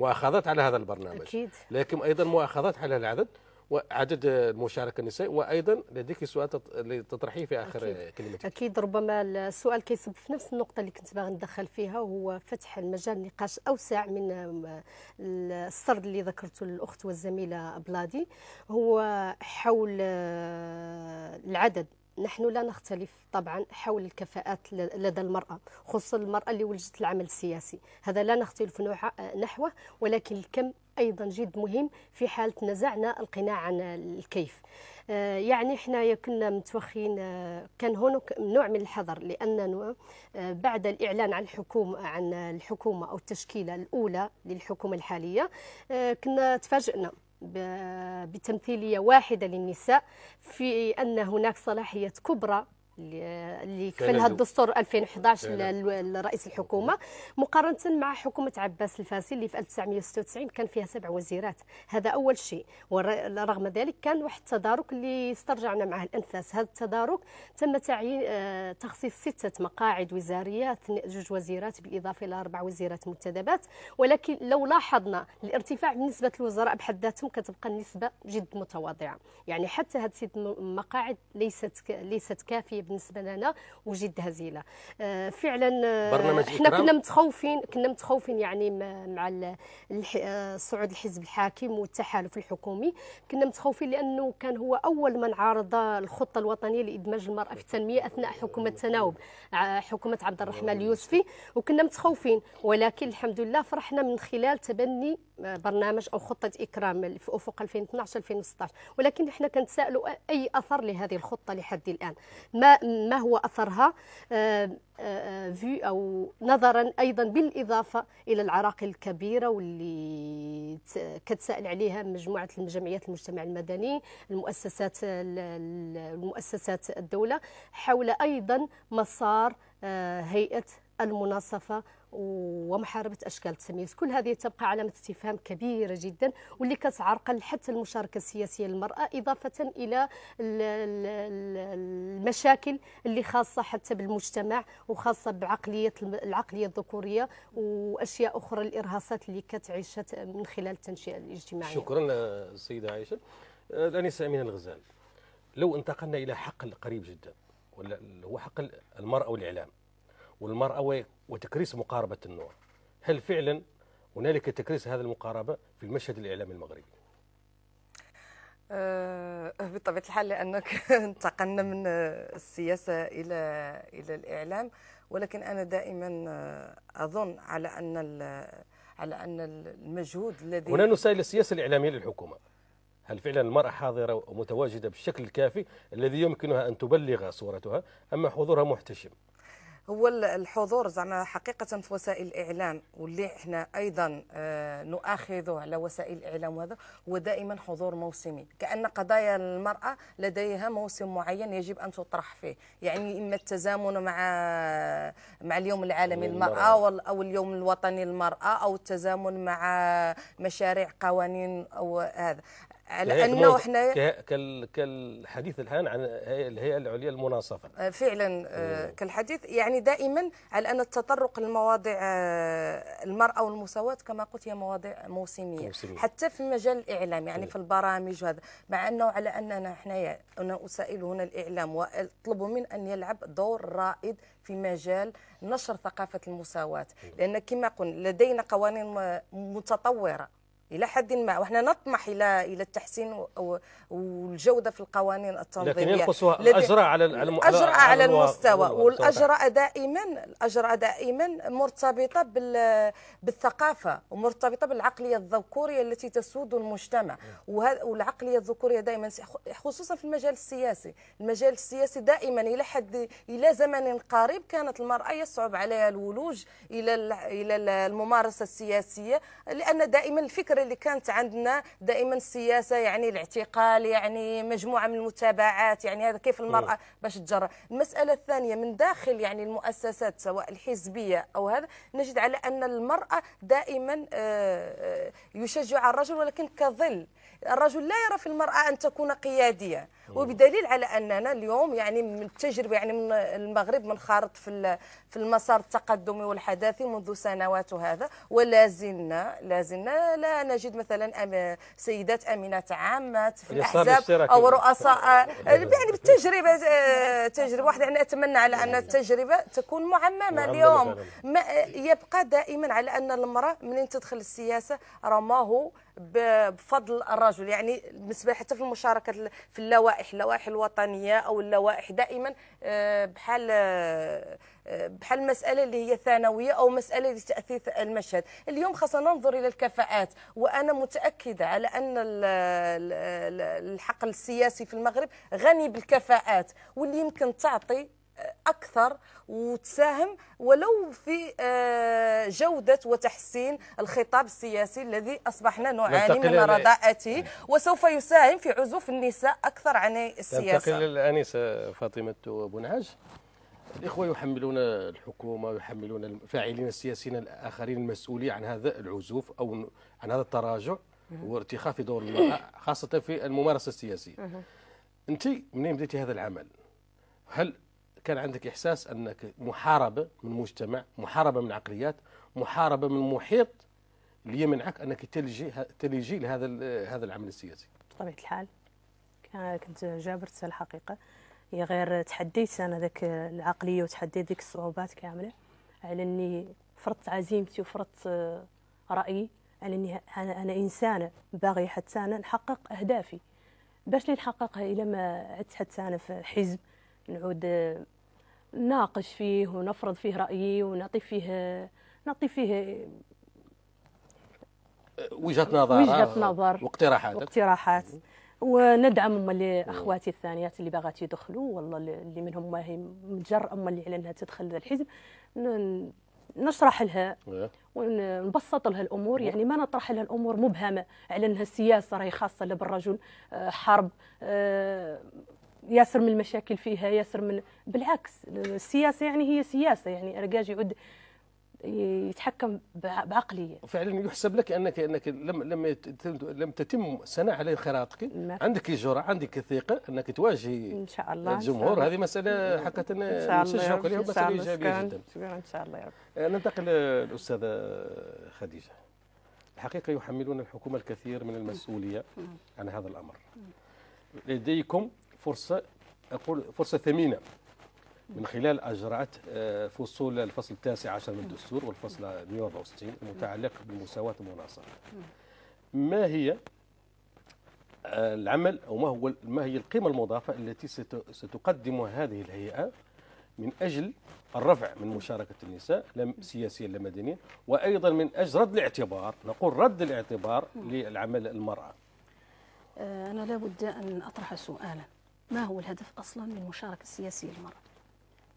مؤاخذات على هذا البرنامج أكيد. لكن أيضا مؤاخذات على العدد وعدد المشاركة النساء وأيضا لديك سؤال تطرحيه في آخر أكيد. كلمتك أكيد ربما السؤال كيصب في نفس النقطة اللي كنت باغي ندخل فيها وهو فتح المجال نقاش أوسع من السرد اللي ذكرته الأخت والزميلة بلادي هو حول آه، العدد نحن لا نختلف طبعا حول الكفاءات لدى المرأة خصوصا المرأة اللي ولجت العمل السياسي هذا لا نختلف نحوه ولكن الكم ايضا جد مهم في حاله نزعنا القناع عن الكيف آه، يعني احنا كنا متوخين آه، كان هناك نوع من الحذر لاننا آه، بعد الاعلان عن الحكومه عن الحكومه او التشكيله الاولى للحكومه الحاليه كنا تفاجئنا بتمثيلية واحدة للنساء في أن هناك صلاحية كبرى اللي كفلها الدستور 2011 لرئيس الحكومه مقارنه مع حكومه عباس الفاسي اللي في 1996 كان فيها سبع وزيرات هذا اول شيء ورغم ذلك كان واحد التدارك اللي استرجعنا معه الانفاس هذا التدارك تم تعيين آه، تخصيص سته مقاعد وزاريه جوج وزيرات بالاضافه الى اربع وزيرات منتدبات ولكن لو لاحظنا الارتفاع بنسبه الوزراء بحد ذاتهم كتبقى النسبه جد متواضعه يعني حتى هذه المقاعد ليست ليست كافيه بالنسبه لنا وجد هزيله آه، فعلا آه، احنا كنا متخوفين كنا متخوفين يعني مع آه، صعود الحزب الحاكم والتحالف الحكومي كنا متخوفين لانه كان هو اول من عارض الخطه الوطنيه لادماج المراه في التنميه اثناء حكومه التناوب حكومه عبد الرحمن اليوسفي وكنا متخوفين ولكن الحمد لله فرحنا من خلال تبني برنامج او خطه اكرام في افق 2012 2016 ولكن احنا كنتسائلوا اي اثر لهذه الخطه لحد الان ما ما هو أثرها في آه، آه، آه، أو نظرا أيضا بالإضافة إلى العراقيل الكبيرة واللي كتسأل عليها مجموعة الجمعيات المجتمع المدني المؤسسات المؤسسات الدولة حول أيضا مسار هيئة المناصفة ومحاربه اشكال التمييز كل هذه تبقى علامه استفهام كبيره جدا واللي كتعرقل حتى المشاركه السياسيه للمراه اضافه الى المشاكل اللي خاصه حتى بالمجتمع وخاصه بعقليه العقليه الذكوريه واشياء اخرى الارهاصات اللي كتعيشها من خلال التنشئه الاجتماعيه شكرا السيده عائشه الانسه آه، امينه الغزال لو انتقلنا الى حقل قريب جدا ولا هو حقل المراه والاعلام والمرأة وتكريس مقاربة النوع هل فعلا هنالك تكريس هذه المقاربة في المشهد الإعلامي المغربي؟ أه، بطبيعة الحال لأنك انتقلنا من آه، السياسة إلى إلى الإعلام ولكن أنا دائما آه، أظن على أن على أن المجهود الذي هنا نسائل السياسة الإعلامية للحكومة هل فعلا المرأة حاضرة ومتواجدة بالشكل الكافي الذي يمكنها أن تبلغ صورتها أما حضورها محتشم هو الحضور زعما حقيقه في وسائل الاعلام واللي احنا ايضا آه، نؤاخذه على وسائل الاعلام وهذا هو دائما حضور موسمي كان قضايا المراه لديها موسم معين يجب ان تطرح فيه يعني اما التزامن مع مع اليوم العالمي للمراه او اليوم الوطني للمراه او التزامن مع مشاريع قوانين او هذا لانه إيه، احنا كالحديث الان عن الهيئه العليا المناصفه آه، فعلا آه، إيه. كالحديث يعني دائما على ان التطرق لمواضيع آه، المراه والمساواه كما قلت هي مواضيع موسميه, موسمية. حتى في المجال الاعلام يعني إيه. في البرامج وهذا مع انه على اننا احنا انا اسائل هنا الاعلام واطلب من ان يلعب دور رائد في مجال نشر ثقافه المساواه لان كما قلنا لدينا قوانين متطوره الى حد ما واحنا نطمح الى الى التحسين والجوده في القوانين التنظيميه لكن ينقصها الاجراء على الاجراء على المستوى والاجراء دائما الاجراء دائما مرتبطه بالثقافه ومرتبطه بالعقليه الذكوريه التي تسود المجتمع والعقليه الذكوريه دائما خصوصا في المجال السياسي المجال السياسي دائما الى حد الى زمن قريب كانت المراه يصعب عليها الولوج الى الى الممارسه السياسيه لان دائما الفكر الامور اللي كانت عندنا دائما السياسه يعني الاعتقال يعني مجموعه من المتابعات يعني هذا كيف المراه باش تجرى المساله الثانيه من داخل يعني المؤسسات سواء الحزبيه او هذا نجد على ان المراه دائما آه، آه، يشجع الرجل ولكن كظل الرجل لا يرى في المراه ان تكون قياديه وبدليل على اننا اليوم يعني من التجربه يعني من المغرب منخرط في في المسار التقدمي والحداثي منذ سنوات هذا ولا زلنا لا زلنا لا نجد مثلا سيدات امينات عامات في الاحزاب او رؤساء إيه. يعني بالتجربه آه، تجربه واحده يعني اتمنى على ان إيه. التجربه تكون معممه اليوم ما يبقى دائما على ان المراه منين تدخل السياسه رماه بفضل الرجل يعني بالنسبه حتى في المشاركه في اللوائح اللوائح اللوائح الوطنيه او اللوائح دائما آه، بحال آه، آه، بحال المساله اللي هي ثانويه او مساله لتاثيث المشهد اليوم خاصنا ننظر الى الكفاءات وانا متاكده على ان الحقل السياسي في المغرب غني بالكفاءات واللي يمكن تعطي أكثر وتساهم ولو في آه، جودة وتحسين الخطاب السياسي الذي أصبحنا نعاني من رداءته وسوف يساهم في عزوف النساء أكثر عن السياسة تنتقل الأنسة فاطمة بنعاج الإخوة يحملون الحكومة ويحملون الفاعلين السياسيين الآخرين المسؤولية عن هذا العزوف أو عن هذا التراجع وارتخاء في دور المرأة خاصة في الممارسة السياسية أنت منين بديتي هذا العمل؟ هل كان عندك إحساس أنك محاربة من مجتمع محاربة من عقليات محاربة من محيط ليمنعك أنك تلجي, تلجي لهذا هذا العمل السياسي بطبيعة الحال كنت جابرت الحقيقة هي غير تحديت أنا ذاك العقلية وتحديت ذيك الصعوبات كاملة على أني فرضت عزيمتي وفرضت رأيي على أني أنا, إنسانة باغية حتى أنا نحقق أهدافي باش لي نحققها إلا ما عدت حتى أنا في حزب نعود ناقش فيه ونفرض فيه رايي ونعطي فيه نعطي فيه وجهه نظر وجهه آه، نظر واقتراحات واقتراحات وندعم هما اللي اخواتي الثانيات اللي باغات يدخلوا والله اللي منهم ما هي متجرأة هما اللي على انها تدخل الحزب نشرح لها إيه. ونبسط لها الامور يعني ما نطرح لها الامور مبهمه على انها السياسه راهي خاصه لا بالرجل آه، حرب آه، ياسر من المشاكل فيها ياسر من بالعكس السياسه يعني هي سياسه يعني ارجاج يعود يتحكم بعقليه فعلا يحسب لك انك انك لم لم لم تتم سنه على خراطك نعم. عندك الجرأه عندك الثقه انك تواجهي ان شاء الله الجمهور هذه مساله حقيقه نشجعك عليها مساله ايجابيه جدا شكرا ان شاء الله يا رب آه، ننتقل للاستاذه خديجه الحقيقه يحملون الحكومه الكثير من المسؤوليه عن هذا الامر لديكم فرصة أقول فرصة ثمينة من خلال أجرعت آه، فصول الفصل التاسع عشر من الدستور والفصل 164 المتعلق بالمساواة المناصرة ما هي آه، العمل أو ما, هو ما هي القيمة المضافة التي ستقدمها هذه الهيئة من أجل الرفع من مشاركة النساء سياسيا لا مدنيا وأيضا من أجل رد الاعتبار نقول رد الاعتبار للعمل المرأة آه، أنا لابد أن أطرح سؤالا ما هو الهدف أصلا من المشاركة السياسية للمرأة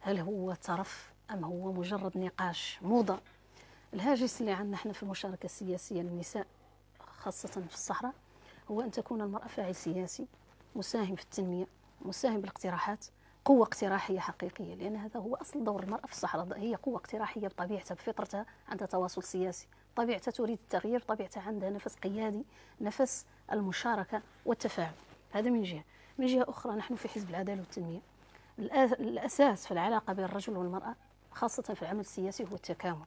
هل هو ترف أم هو مجرد نقاش موضة الهاجس اللي عندنا احنا في المشاركة السياسية للنساء خاصة في الصحراء هو أن تكون المرأة فاعل سياسي مساهم في التنمية مساهم بالاقتراحات قوة اقتراحية حقيقية لأن هذا هو أصل دور المرأة في الصحراء هي قوة اقتراحية بطبيعتها بفطرتها عندها تواصل سياسي طبيعتها تريد التغيير طبيعتها عندها نفس قيادي نفس المشاركة والتفاعل هذا من جهة من جهة أخرى نحن في حزب العدالة والتنمية الأساس في العلاقة بين الرجل والمرأة خاصة في العمل السياسي هو التكامل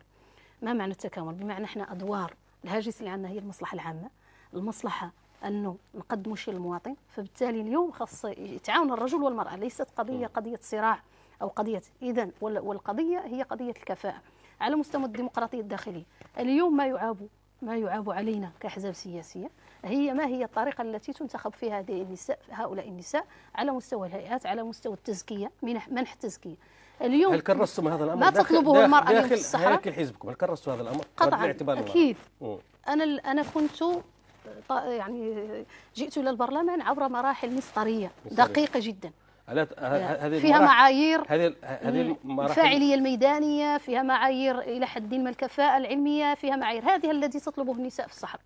ما معنى التكامل؟ بمعنى احنا أدوار الهاجس اللي عندنا هي المصلحة العامة المصلحة انه نقدموا شيء للمواطن فبالتالي اليوم خاص يتعاون الرجل والمراه ليست قضيه قضيه صراع او قضيه اذا والقضيه هي قضيه الكفاءه على مستوى الديمقراطيه الداخليه اليوم ما يعاب ما يعاب علينا كاحزاب سياسيه هي ما هي الطريقة التي تنتخب فيها هذه النساء هؤلاء النساء على مستوى الهيئات على مستوى التزكية منح منح التزكية اليوم هل كرستم هذا الأمر ما تطلبه المرأة داخل في الصحراء داخل حزبكم هل كرستوا هذا الأمر قطعا أكيد أنا أنا كنت يعني جئت إلى البرلمان عبر مراحل مسطرية دقيقة جدا هذه فيها معايير هذه الفاعليه الميدانيه فيها معايير الى حد ما الكفاءه العلميه فيها معايير هذه التي تطلبه النساء في الصحراء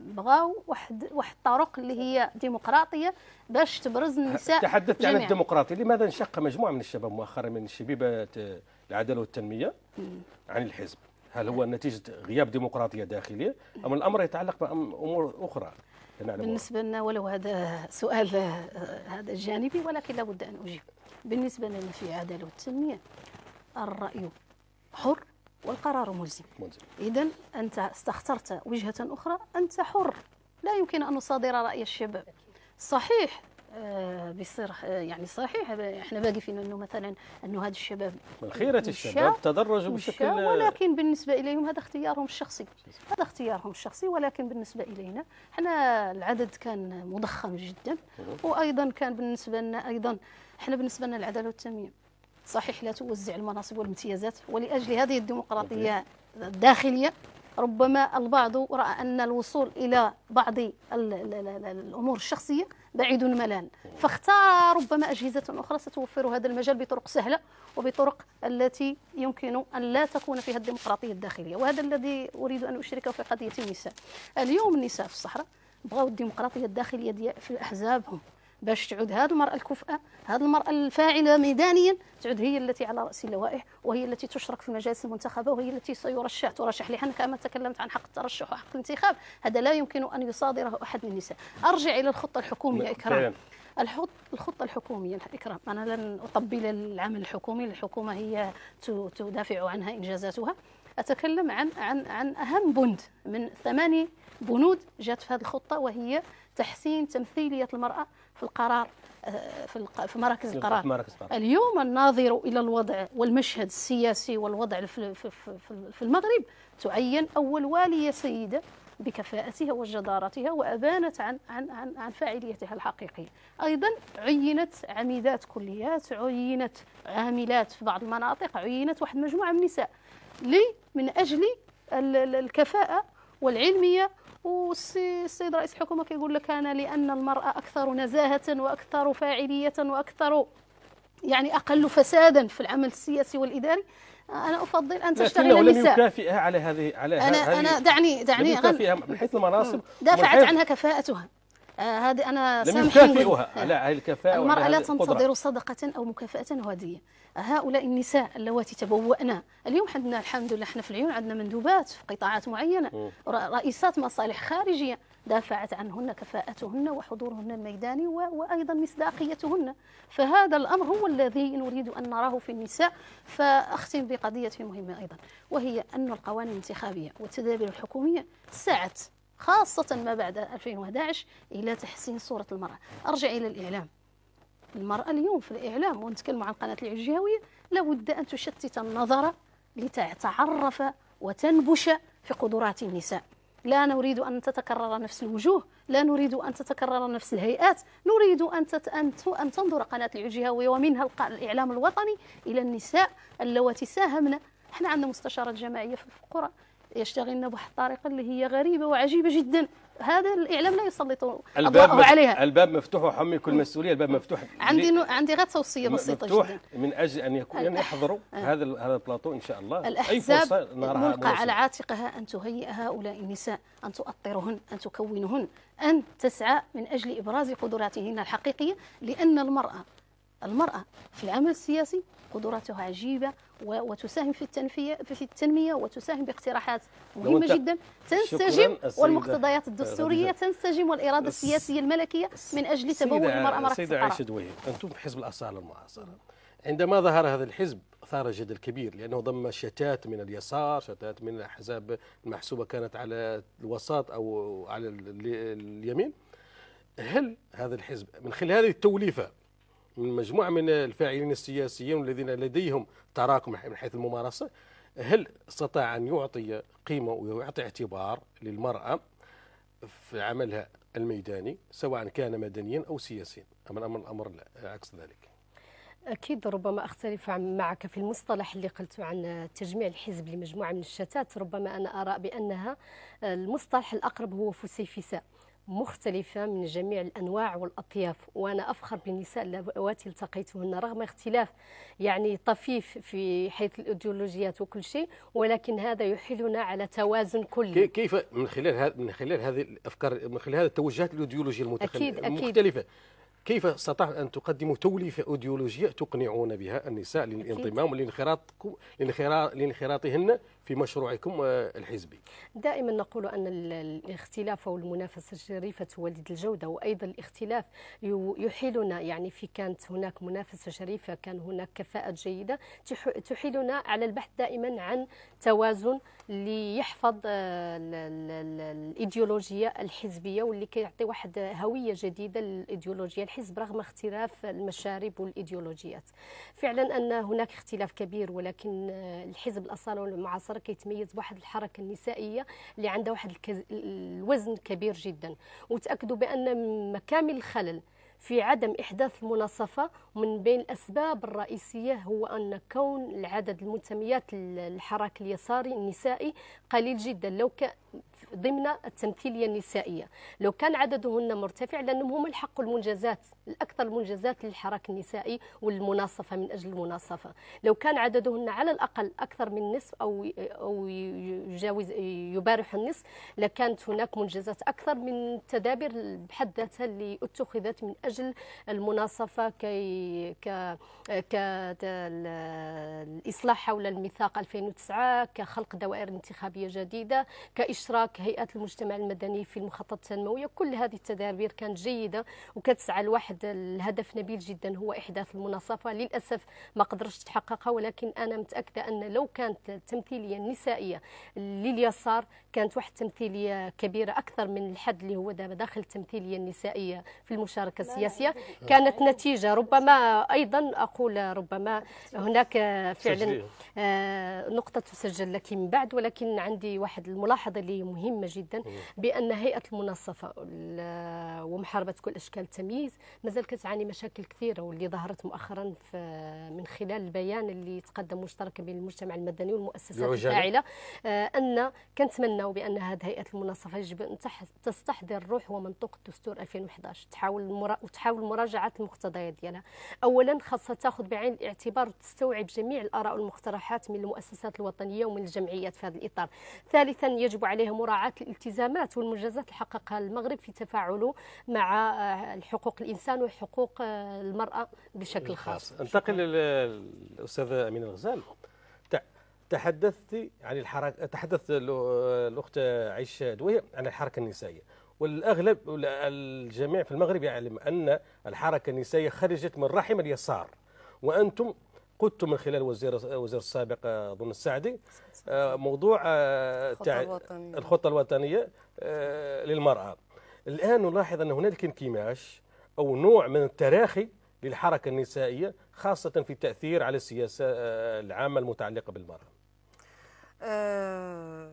بغاو واحد واحد الطرق اللي هي ديمقراطيه باش تبرز النساء تحدثت عن الديمقراطيه لماذا انشق مجموعه من الشباب مؤخرا من شبيبه العداله والتنميه عن الحزب هل هو نتيجه غياب ديمقراطيه داخليه ام الامر يتعلق بامور اخرى بالنسبة لنا ولو هذا سؤال آه، هذا جانبي ولكن لابد أن أجيب بالنسبة لنا في عدالة والتنمية الرأي حر والقرار ملزم, ملزم. إذا أنت استخترت وجهة أخرى أنت حر لا يمكن أن نصادر رأي الشباب صحيح آه، بيصير آه، يعني صحيح احنا باقي فينا انه مثلا انه هذا الشباب خيرة الشباب تدرجوا بشكل ولكن بالنسبه اليهم هذا اختيارهم الشخصي هذا اختيارهم الشخصي ولكن بالنسبه الينا احنا العدد كان مضخم جدا وايضا كان بالنسبه لنا ايضا احنا بالنسبه لنا العداله والتنميه صحيح لا توزع المناصب والامتيازات ولاجل هذه الديمقراطيه الداخليه ربما البعض راى ان الوصول الى بعض الامور الشخصيه بعيد الملال فاختار ربما أجهزة أخرى ستوفر هذا المجال بطرق سهلة وبطرق التي يمكن أن لا تكون فيها الديمقراطية الداخلية وهذا الذي أريد أن أشركه في قضية النساء اليوم النساء في الصحراء بغاو الديمقراطيه الداخليه في احزابهم باش تعود هذه المرأة الكفأة هذه المرأة الفاعلة ميدانيا تعود هي التي على رأس اللوائح وهي التي تشرك في المجالس المنتخبة وهي التي سيرشح ترشح لأن كما تكلمت عن حق الترشح وحق الانتخاب هذا لا يمكن أن يصادره أحد من النساء أرجع إلى الخطة الحكومية نعم، إكرام الحط الخطة الحكومية إكرام أنا لن أطبل العمل الحكومي الحكومة هي تدافع عنها إنجازاتها أتكلم عن عن عن أهم بند من ثماني بنود جات في هذه الخطة وهي تحسين تمثيلية المرأة في القرار آه، في مراكز القرار اليوم الناظر إلى الوضع والمشهد السياسي والوضع في المغرب تعين أول والية سيدة بكفاءتها وجدارتها وأبانت عن عن عن, عن فاعليتها الحقيقية. أيضا عينت عميدات كليات، عينت عاملات في بعض المناطق، عينت واحد مجموعة من النساء. لي من أجل الكفاءة والعلمية والسيد رئيس الحكومه كيقول لك انا لان المراه اكثر نزاهه واكثر فاعليه واكثر يعني اقل فسادا في العمل السياسي والاداري انا افضل ان تشتغل النساء لم يكافئها على هذه على انا هذه انا دعني دعني من حيث المناصب دافعت عنها كفاءتها آه، هذه أنا لم يكافئها على الكفاءة المرأة لا تنتظر صدقة أو مكافأة وهدية هؤلاء النساء اللواتي تبوأنا اليوم عندنا الحمد لله احنا في العيون عندنا مندوبات في قطاعات معينة رئيسات مصالح خارجية دافعت عنهن كفاءتهن وحضورهن الميداني وأيضا مصداقيتهن فهذا الأمر هو الذي نريد أن نراه في النساء فأختم بقضية مهمة أيضا وهي أن القوانين الانتخابية والتدابير الحكومية سعت خاصة ما بعد 2011 إلى تحسين صورة المرأة أرجع إلى الإعلام المرأة اليوم في الإعلام ونتكلم عن قناة الجهوية لابد أن تشتت النظر لتتعرف وتنبش في قدرات النساء لا نريد أن تتكرر نفس الوجوه لا نريد أن تتكرر نفس الهيئات نريد أن, تت... أن, ت... أن تنظر قناة الجهوية ومنها الإعلام الوطني إلى النساء اللواتي ساهمن احنا عندنا مستشارات جماعية في القرى يشتغلن بواحد الطريقه اللي هي غريبه وعجيبه جدا هذا الاعلام لا يسلط اضواءه عليها الباب مفتوح وحمي كل مسؤوليه الباب مفتوح عندي عندي غير توصيه بسيطه مفتوح جدا من اجل ان يكون يعني يحضروا آه. هذا هذا البلاطو ان شاء الله الاحزاب ملقى على عاتقها ان تهيئ هؤلاء النساء ان تؤطرهن ان تكونهن ان تسعى من اجل ابراز قدراتهن الحقيقيه لان المراه المرأة في العمل السياسي قدراتها عجيبة وتساهم في التنفية في التنمية وتساهم باقتراحات مهمة جدا تنسجم والمقتضيات الدستورية تنسجم والإرادة السياسية الملكية من أجل تبول المرأة مرأة سيدة عائشة دويه أنتم في حزب الأصالة المعاصرة عندما ظهر هذا الحزب اثار جدل كبير لانه ضم شتات من اليسار، شتات من الاحزاب المحسوبه كانت على الوسط او على اليمين. هل هذا الحزب من خلال هذه التوليفه مجموعة من الفاعلين السياسيين الذين لديهم تراكم من حيث الممارسة هل استطاع أن يعطي قيمة ويعطي اعتبار للمرأة في عملها الميداني سواء كان مدنيا أو سياسيا ام الأمر لا عكس ذلك أكيد ربما أختلف معك في المصطلح اللي قلته عن تجميع الحزب لمجموعة من الشتات ربما أنا أرى بأنها المصطلح الأقرب هو فسيفساء مختلفة من جميع الأنواع والأطياف وأنا أفخر بالنساء اللواتي التقيتهن رغم اختلاف يعني طفيف في حيث الأيديولوجيات وكل شيء ولكن هذا يحيلنا على توازن كلي كيف من خلال من خلال هذه الأفكار من خلال هذه التوجهات الأيديولوجية أكيد المختلفة كيف استطعت أن تقدموا توليفة أيديولوجية تقنعون بها النساء للانضمام لانخراطهن في مشروعكم آه، الحزبي دائما نقول أن الاختلاف والمنافسة الشريفة تولد الجودة وأيضا الاختلاف يحيلنا يعني في كانت هناك منافسة شريفة كان هناك كفاءة جيدة تحيلنا على البحث دائما عن توازن ليحفظ آه، الإيديولوجية الحزبية واللي كيعطي واحد هوية جديدة للإيديولوجيا الحزب رغم اختلاف المشارب والإيديولوجيات فعلا أن هناك اختلاف كبير ولكن آه، الحزب الأصالة والمعاصرة مصر كيتميز بواحد الحركه النسائيه اللي عندها واحد الكز... الوزن كبير جدا وتاكدوا بان مكامل الخلل في عدم احداث المناصفه ومن بين الأسباب الرئيسية هو أن كون العدد المنتميات للحراك اليساري النسائي قليل جدا لو كان ضمن التمثيليه النسائيه لو كان عددهن مرتفع لانهم هم الحقوا المنجزات الاكثر المنجزات للحراك النسائي والمناصفه من اجل المناصفه لو كان عددهن على الاقل اكثر من نصف او او يجاوز يبارح النصف لكانت هناك منجزات اكثر من التدابير بحد ذاتها اللي اتخذت من اجل المناصفه كي ك الاصلاح حول الميثاق 2009 كخلق دوائر انتخابية جديدة كإشراك هيئات المجتمع المدني في المخطط التنموي كل هذه التدابير كانت جيدة وكتسعى لواحد الهدف نبيل جدا هو إحداث المناصفة للأسف ما قدرتش تحققها ولكن أنا متأكدة أن لو كانت التمثيلية النسائية لليسار كانت واحد التمثيليه كبيره اكثر من الحد اللي هو دابا داخل التمثيليه النسائيه في المشاركه السياسيه كانت نتيجه ربما ايضا اقول ربما هناك فعلا آه، نقطه تسجل لك من بعد ولكن عندي واحد الملاحظه اللي مهمه جدا بان هيئه المنصفه ومحاربه كل اشكال التمييز مازال كتعاني مشاكل كثيره واللي ظهرت مؤخرا من خلال البيان اللي تقدم مشترك بين المجتمع المدني والمؤسسات الفاعله آه، ان كنتمنى بأن هذه هيئه المناصفه يجب ان تستحضر روح ومنطق الدستور 2011 تحاول المرا... وتحاول مراجعه المقتضيات ديالها اولا خاصها تاخذ بعين الاعتبار وتستوعب جميع الاراء والمقترحات من المؤسسات الوطنيه ومن الجمعيات في هذا الاطار ثالثا يجب عليها مراعاه الالتزامات والمنجزات اللي حققها المغرب في تفاعله مع آه، حقوق الانسان وحقوق آه، المراه بشكل خاص انتقل للاستاذه امين الغزال تحدثت عن يعني الحركة تحدثت الأخت عيشة دويه عن الحركة النسائية والأغلب الجميع في المغرب يعلم أن الحركة النسائية خرجت من رحم اليسار وأنتم قدتم من خلال وزير وزير السابق اظن آه، السعدي آه، موضوع آه، الخطه الوطنيه للمراه الان نلاحظ ان هنالك انكماش او نوع من التراخي للحركه النسائيه خاصه في التاثير على السياسه العامه المتعلقه بالمراه آه،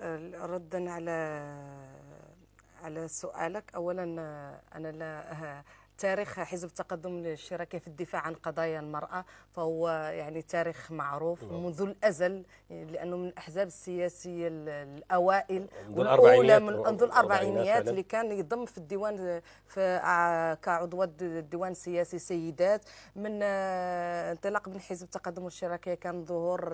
آه، ردا على على سؤالك اولا آه، انا لا تاريخ حزب التقدم الاشتراكي في الدفاع عن قضايا المرأة فهو يعني تاريخ معروف نعم. منذ الأزل لأنه من الأحزاب السياسية الأوائل والأولى من منذ الأربعينيات اللي كان يضم في الديوان في آه، كعضوة الديوان السياسي سيدات من آه، انطلاق من حزب التقدم الاشتراكي كان ظهور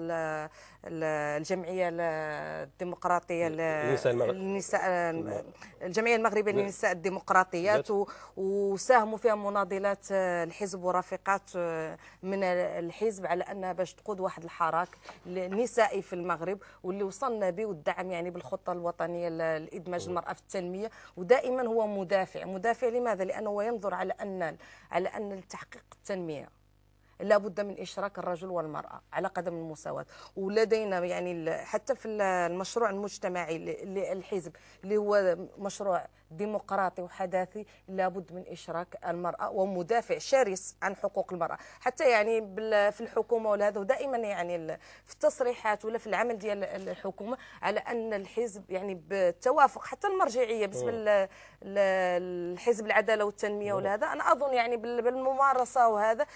الجمعية الديمقراطية للنساء آه، الجمعية المغربية للنساء الديمقراطيات وساهموا قاموا فيها مناضلات آه، الحزب ورفيقات آه، من الحزب على انها باش تقود واحد الحراك النسائي في المغرب واللي وصلنا به والدعم يعني بالخطه الوطنيه لادماج المراه في التنميه ودائما هو مدافع مدافع لماذا لانه ينظر على ان على ان تحقيق التنميه لا بد من إشراك الرجل والمرأة على قدم المساواة ولدينا يعني حتى في المشروع المجتمعي للحزب اللي هو مشروع ديمقراطي وحداثي لابد من إشراك المرأة ومدافع شرس عن حقوق المرأة حتى يعني في الحكومة ولا دائما يعني في التصريحات ولا في العمل ديال الحكومة على أن الحزب يعني بالتوافق حتى المرجعية بالنسبة للحزب العدالة والتنمية ولا هذا أنا أظن يعني بالممارسة وهذا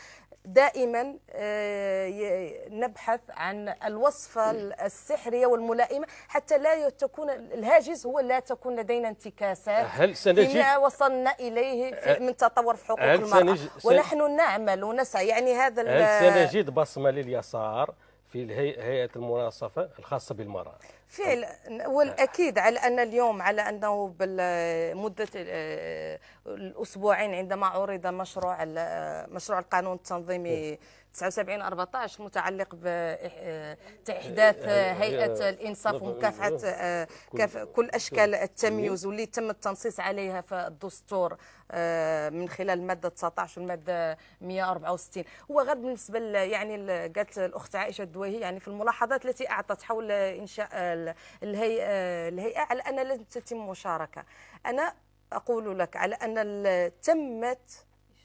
دائما آه، نبحث عن الوصفة السحرية والملائمة حتى لا تكون الهاجس هو لا تكون لدينا انتكاسات أه، هل سنجد فيما وصلنا إليه أه، من تطور في حقوق المرأة ونحن نعمل ونسعى يعني هذا هل سنجد بصمة لليسار في هيئة المناصفة الخاصة بالمرأة فعلا والأكيد على أن اليوم على أنه بمدة آه، الأسبوعين عندما عرض مشروع آه، مشروع القانون التنظيمي 79 14 المتعلق بإحداث هيئة آه، آه، الإنصاف ومكافحة آه، كل أشكال التمييز واللي تم التنصيص عليها في الدستور من خلال المادة 19 والمادة 164 هو وغد بالنسبة يعني قالت الأخت عائشة الدويهي يعني في الملاحظات التي أعطت حول إنشاء الهيئة على أن لن تتم مشاركة أنا أقول لك على أن تمت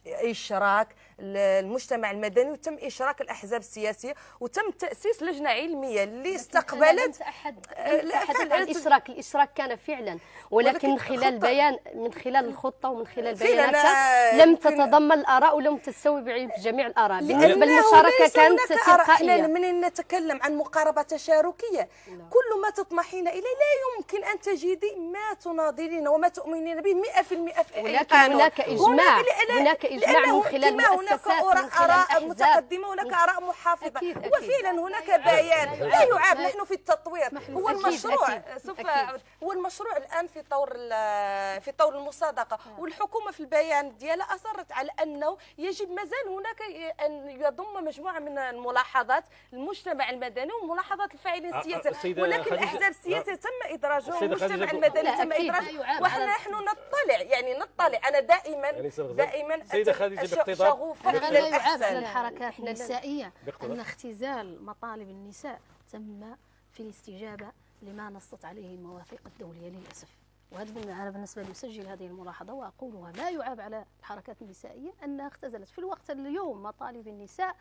إشراك المجتمع المدني وتم اشراك الاحزاب السياسيه وتم تاسيس لجنه علميه اللي استقبلت أحد تحدث آه، عن الاشراك الاشراك كان فعلا ولكن من خلال بيان من خلال الخطه ومن خلال بياناتها آه، لم تتضمن الاراء ولم تستوي بجميع الاراء بالنسبه للمشاركه كانت تلقائيه احنا من نتكلم عن مقاربه تشاركيه لا. نعم. كل ما تطمحين اليه لا يمكن ان تجدي ما تناضلين وما تؤمنين به 100% في, في ولكن هناك اجماع هناك اجماع من خلال لك اراء متقدمه ولك اراء محافظه أكيد أكيد وفعلا أيوة. هناك أيوة. بيان لا أيوة. يعاب نحن في التطوير هو المشروع سوف هو المشروع الان في طور في طور المصادقه آه. والحكومه في البيان ديالها اصرت على انه يجب مازال هناك ان يضم مجموعه من الملاحظات المجتمع المدني وملاحظات الفاعلين آه، آه، السياسيين ولكن الاحزاب السياسيه تم ادراجهم المجتمع المدني تم ادراجهم ونحن نطلع يعني نطلع انا دائما يعني دائما شغوفه فعلا يعاب على الحركات النسائية أن اختزال مطالب النساء تم في الاستجابة لما نصت عليه المواثيق الدولية للأسف وهذا أنا بالنسبة لي أسجل هذه الملاحظة وأقولها لا يعاب على الحركات النسائية أنها اختزلت في الوقت اليوم مطالب النساء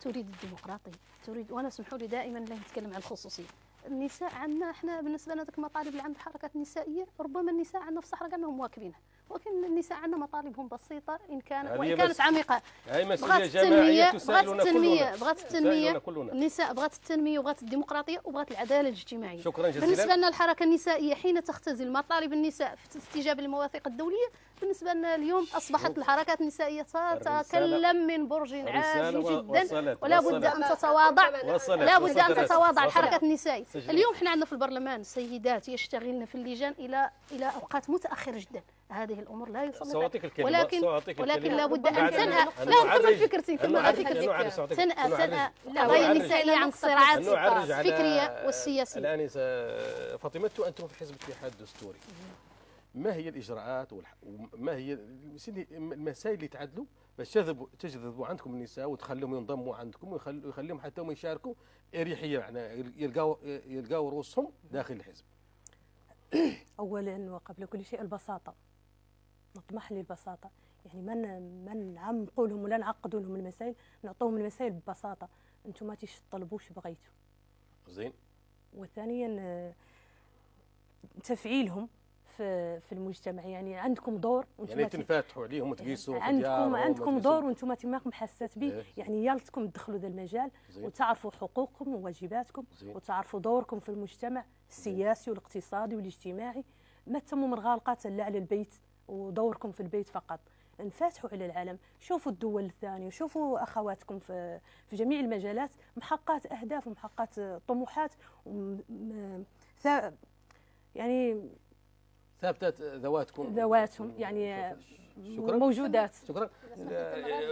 تريد الديمقراطية تريد وأنا سمحوا لي دائما لا نتكلم عن الخصوصية النساء عندنا احنا بالنسبه لنا ذوك المطالب اللي عند الحركات النسائيه ربما النساء عندنا في الصحراء كانهم مواكبينها ولكن النساء عندنا مطالبهم بسيطه ان كان وان كانت عميقه هي مسؤوليه جماعيه بغات التنميه بغات التنميه النساء بغات التنميه وبغات الديمقراطيه وبغات العداله الاجتماعيه شكرا جزيلا بالنسبه لنا الحركه النسائيه حين تختزل مطالب النساء في استجابه للمواثيق الدوليه بالنسبه لنا اليوم اصبحت الحركات النسائيه تتكلم من برج عاجي جدا ولا بد ان تتواضع لا بد ان تتواضع الحركات النسائيه اليوم حنا عندنا في البرلمان السيدات يشتغلن في اللجان الى الى اوقات متاخره جدا هذه الامور لا يصلح صوتك الكلمه ولكن صوتك ولكن لابد ان سنأى لا كمل فكرتي كمل فكرتي سنة سنة لا قضايا النسائيه عن صراعات الفكريه والسياسيه الان فاطمه انتم في حزب الاتحاد الدستوري ما هي الاجراءات وما هي المسائل اللي تعدلوا باش تجذبوا عندكم النساء وتخليهم ينضموا عندكم ويخليهم حتى هم يشاركوا اريحيه يعني يلقاو يلقاو رؤوسهم داخل الحزب اولا وقبل كل شيء البساطه نطمح للبساطه يعني ما ما نعمقوا لهم ولا نعقدوا لهم المسائل نعطوهم المسائل ببساطه انتم ما تطلبوا واش بغيتوا زين وثانيا آه، تفعيلهم في في المجتمع يعني عندكم دور وانتم يعني تنفتحوا عليهم وتقيسوا عندكم عندكم دور وانتم ماكم حاسات به إيه. يعني يالتكم تدخلوا ذا المجال وتعرفوا حقوقكم وواجباتكم وتعرفوا دوركم في المجتمع السياسي والاقتصادي والاجتماعي ما تموا من غالقات لا على البيت ودوركم في البيت فقط انفتحوا على العالم شوفوا الدول الثانية شوفوا أخواتكم في, في جميع المجالات محقات أهداف ومحقات طموحات يعني ثابتة ذواتكم ذواتهم يعني شكرا موجودات شكرا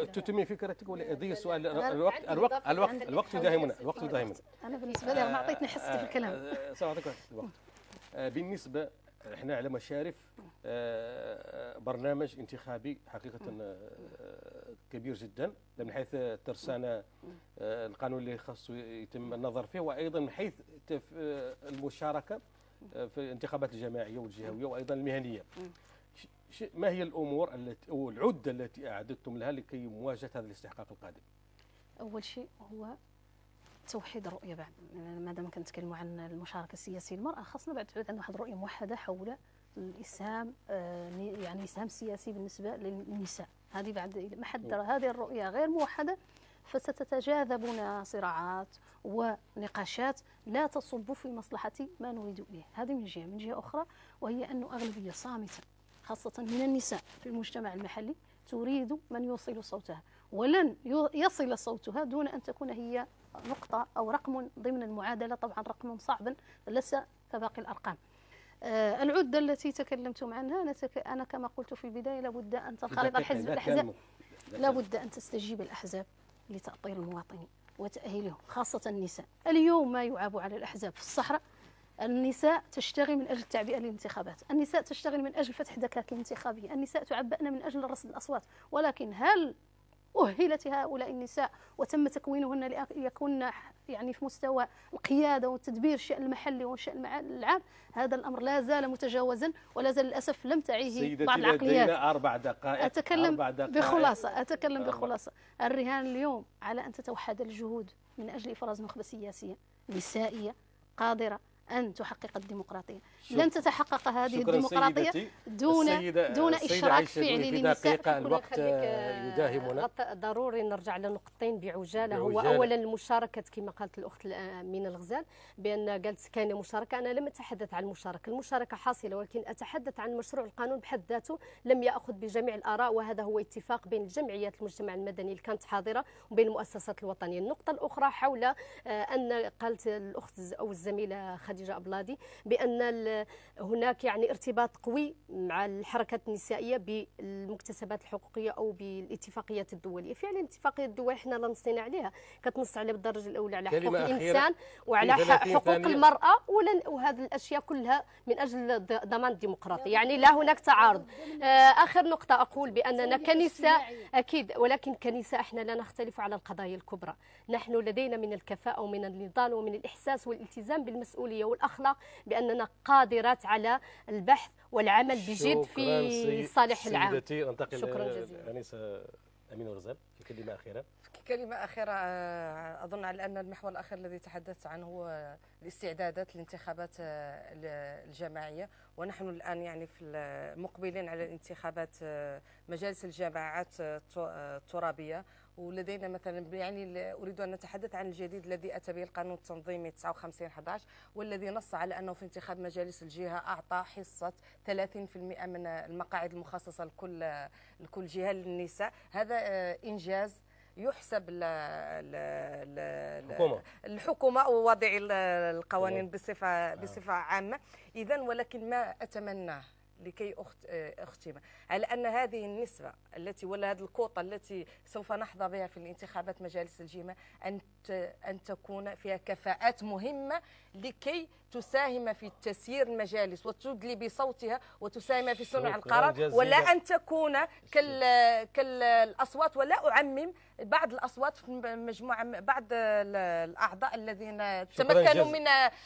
تتمي فكرتك ولا اضيف سؤال الوقت الوقت الوقت الوقت يداهمنا الوقت يداهمنا انا بالنسبه لي ما اعطيتني حصتي في الكلام الوقت أه، أه، بالنسبه احنا على مشارف آه، برنامج انتخابي حقيقه آه، كبير جدا من حيث الترسانه آه، القانون اللي خاص يتم النظر فيه وايضا من حيث المشاركه في الانتخابات الجماعيه والجهويه وايضا المهنيه ما هي الامور التي او العده التي اعددتم لها لكي مواجهه هذا الاستحقاق القادم اول شيء هو توحيد الرؤيه بعد يعني ما دام كنتكلموا عن المشاركه السياسيه للمراه خاصنا بعد تعود عندنا واحد الرؤيه موحده حول الاسهام آه، يعني الاسهام السياسي بالنسبه للنساء هذه بعد ما حد هذه الرؤيه غير موحده فستتجاذبنا صراعات ونقاشات لا تصب في مصلحة ما نريد إليه هذه من جهة من جهة أخرى وهي أن أغلبية صامتة خاصة من النساء في المجتمع المحلي تريد من يوصل صوتها ولن يصل صوتها دون أن تكون هي نقطة أو رقم ضمن المعادلة طبعا رقم صعب ليس كباقي الأرقام آه، العدة التي تكلمتم عنها أنا, تك... أنا كما قلت في البداية لابد أن تنخرط الحزب الأحزاب لابد أن تستجيب الأحزاب لتأطير المواطنين وتأهيلهم خاصة النساء اليوم ما يعاب على الأحزاب في الصحراء النساء تشتغل من أجل التعبئة للانتخابات النساء تشتغل من أجل فتح دكاكين انتخابية النساء تعبأن من أجل رصد الأصوات ولكن هل أهلت هؤلاء النساء وتم تكوينهن ليكون يعني في مستوى القيادة والتدبير الشأن المحلي والشأن العام هذا الأمر لا زال متجاوزا ولا زال للأسف لم تعيه بعض العقليات سيدتي أربع دقائق أتكلم أربع دقائق بخلاصة أتكلم بخلاصة الرهان اليوم على أن تتوحد الجهود من أجل إفراز نخبة سياسية نسائية قادرة أن تحقق الديمقراطية لن تتحقق هذه الديمقراطية دون دون إشراك فعلي للنساء الوقت يداهمنا ضروري نرجع لنقطتين بعجالة هو أولا المشاركة كما قالت الأخت من الغزال بأن قالت كان مشاركة أنا لم أتحدث عن المشاركة المشاركة حاصلة ولكن أتحدث عن مشروع القانون بحد ذاته لم يأخذ بجميع الآراء وهذا هو اتفاق بين الجمعيات المجتمع المدني اللي كانت حاضرة وبين المؤسسات الوطنية النقطة الأخرى حول آه، أن قالت الأخت أو الزميلة خديجة خديجه ابلادي بان هناك يعني ارتباط قوي مع الحركه النسائيه بالمكتسبات الحقوقيه او بالاتفاقيات الدوليه فعلا اتفاقيه الدول لا لنصينا عليها كتنص على بالدرجه الاولى على حقوق الانسان وعلى حقوق المراه وهذه الاشياء كلها من اجل ضمان الديمقراطيه يعني لا هناك تعارض آه، اخر نقطه اقول باننا كنساء اكيد ولكن كنساء احنا لا نختلف على القضايا الكبرى نحن لدينا من الكفاءة ومن النضال ومن الإحساس والالتزام بالمسؤولية والأخلاق بأننا قادرات على البحث والعمل بجد في صالح العام شكرا جزيلا أنيسة أمين الغزال في كلمة أخيرة كلمة أخيرة آه، أظن على أن المحور الأخير الذي تحدثت عنه هو الاستعدادات للانتخابات آه، الجماعية ونحن الآن يعني في المقبلين على الانتخابات آه، مجالس الجماعات الترابية ولدينا مثلا يعني اريد ان نتحدث عن الجديد الذي اتى به القانون التنظيمي 59 11 والذي نص على انه في انتخاب مجالس الجهه اعطى حصه 30% من المقاعد المخصصه لكل لكل جهه للنساء هذا انجاز يحسب ل... ل... ل... الحكومة. الحكومة القوانين بصفة آه. بصفة عامة إذا ولكن ما أتمناه لكي اختم على ان هذه النسبه التي ولا هذه الكوطه التي سوف نحظى بها في الانتخابات مجالس الجيمه ان ان تكون فيها كفاءات مهمه لكي تساهم في تسيير المجالس وتدلي بصوتها وتساهم في صنع القرار ولا أن تكون كالأصوات ولا أعمم بعض الأصوات في مجموعة بعض الأعضاء الذين تمكنوا من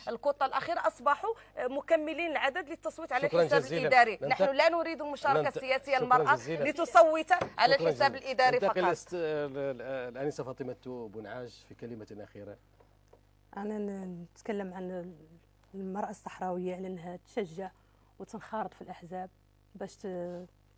الكوطة الأخيرة أصبحوا مكملين العدد للتصويت على الحساب الإداري نحن لا نريد المشاركة السياسية المرأة لتصوت على الحساب الإداري فقط الآنسة فاطمة بنعاج في كلمة أخيرة انا نتكلم عن المراه الصحراويه على انها تشجع وتنخرط في الاحزاب باش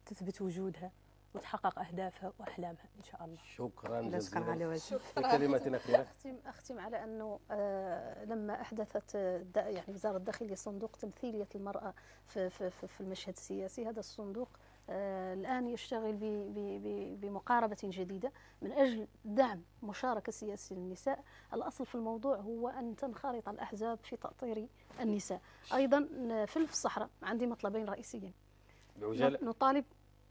تثبت وجودها وتحقق اهدافها واحلامها ان شاء الله شكرا جزيلا شكرا كلمات الاخيره اختم اختم على انه آه، لما احدثت آه، يعني وزاره الداخليه صندوق تمثيليه المراه في, في, في المشهد السياسي هذا الصندوق آه، الآن يشتغل بمقاربة جديدة من أجل دعم مشاركة سياسية للنساء الأصل في الموضوع هو أن تنخرط الأحزاب في تأطير النساء أيضا في الصحراء عندي مطلبين رئيسيين نطالب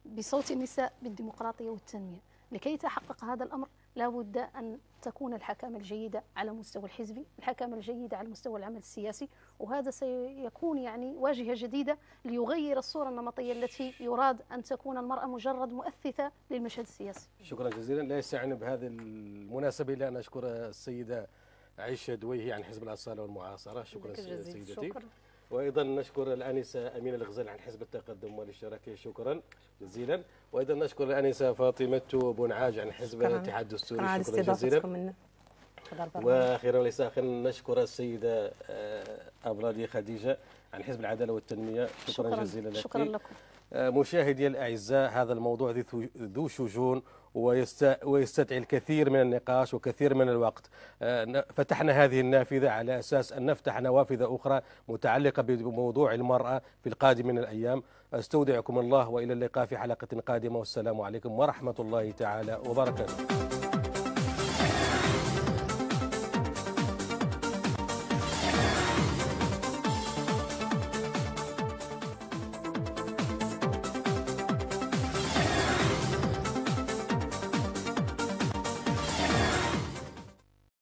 بصوت النساء بالديمقراطية والتنمية لكي يتحقق هذا الأمر لابد أن تكون الحكامة الجيدة على مستوى الحزبي الحكامة الجيدة على مستوى العمل السياسي وهذا سيكون يعني واجهة جديدة ليغير الصورة النمطية التي يراد أن تكون المرأة مجرد مؤثثة للمشهد السياسي شكرا جزيلا لا يسعني بهذه المناسبة إلا أن أشكر السيدة عيشة دويهي عن حزب الأصالة والمعاصرة شكرا سيدتي شكرا. وايضا نشكر الانسه امينه الغزال عن حزب التقدم والاشتراكيه شكرا جزيلا وايضا نشكر الانسه فاطمه بنعاج عن حزب الاتحاد الدستوري شكرا جزيلا واخيرا وليس اخرا نشكر السيده آه، ابرادي خديجه عن حزب العداله والتنميه شكرا, شكرا جزيلا لك شكرا لكم آه، مشاهدي الاعزاء هذا الموضوع ذو شجون ويستدعي الكثير من النقاش وكثير من الوقت آه، فتحنا هذه النافذة على أساس أن نفتح نوافذ أخرى متعلقة بموضوع المرأة في القادم من الأيام أستودعكم الله وإلى اللقاء في حلقة قادمة والسلام عليكم ورحمة الله تعالى وبركاته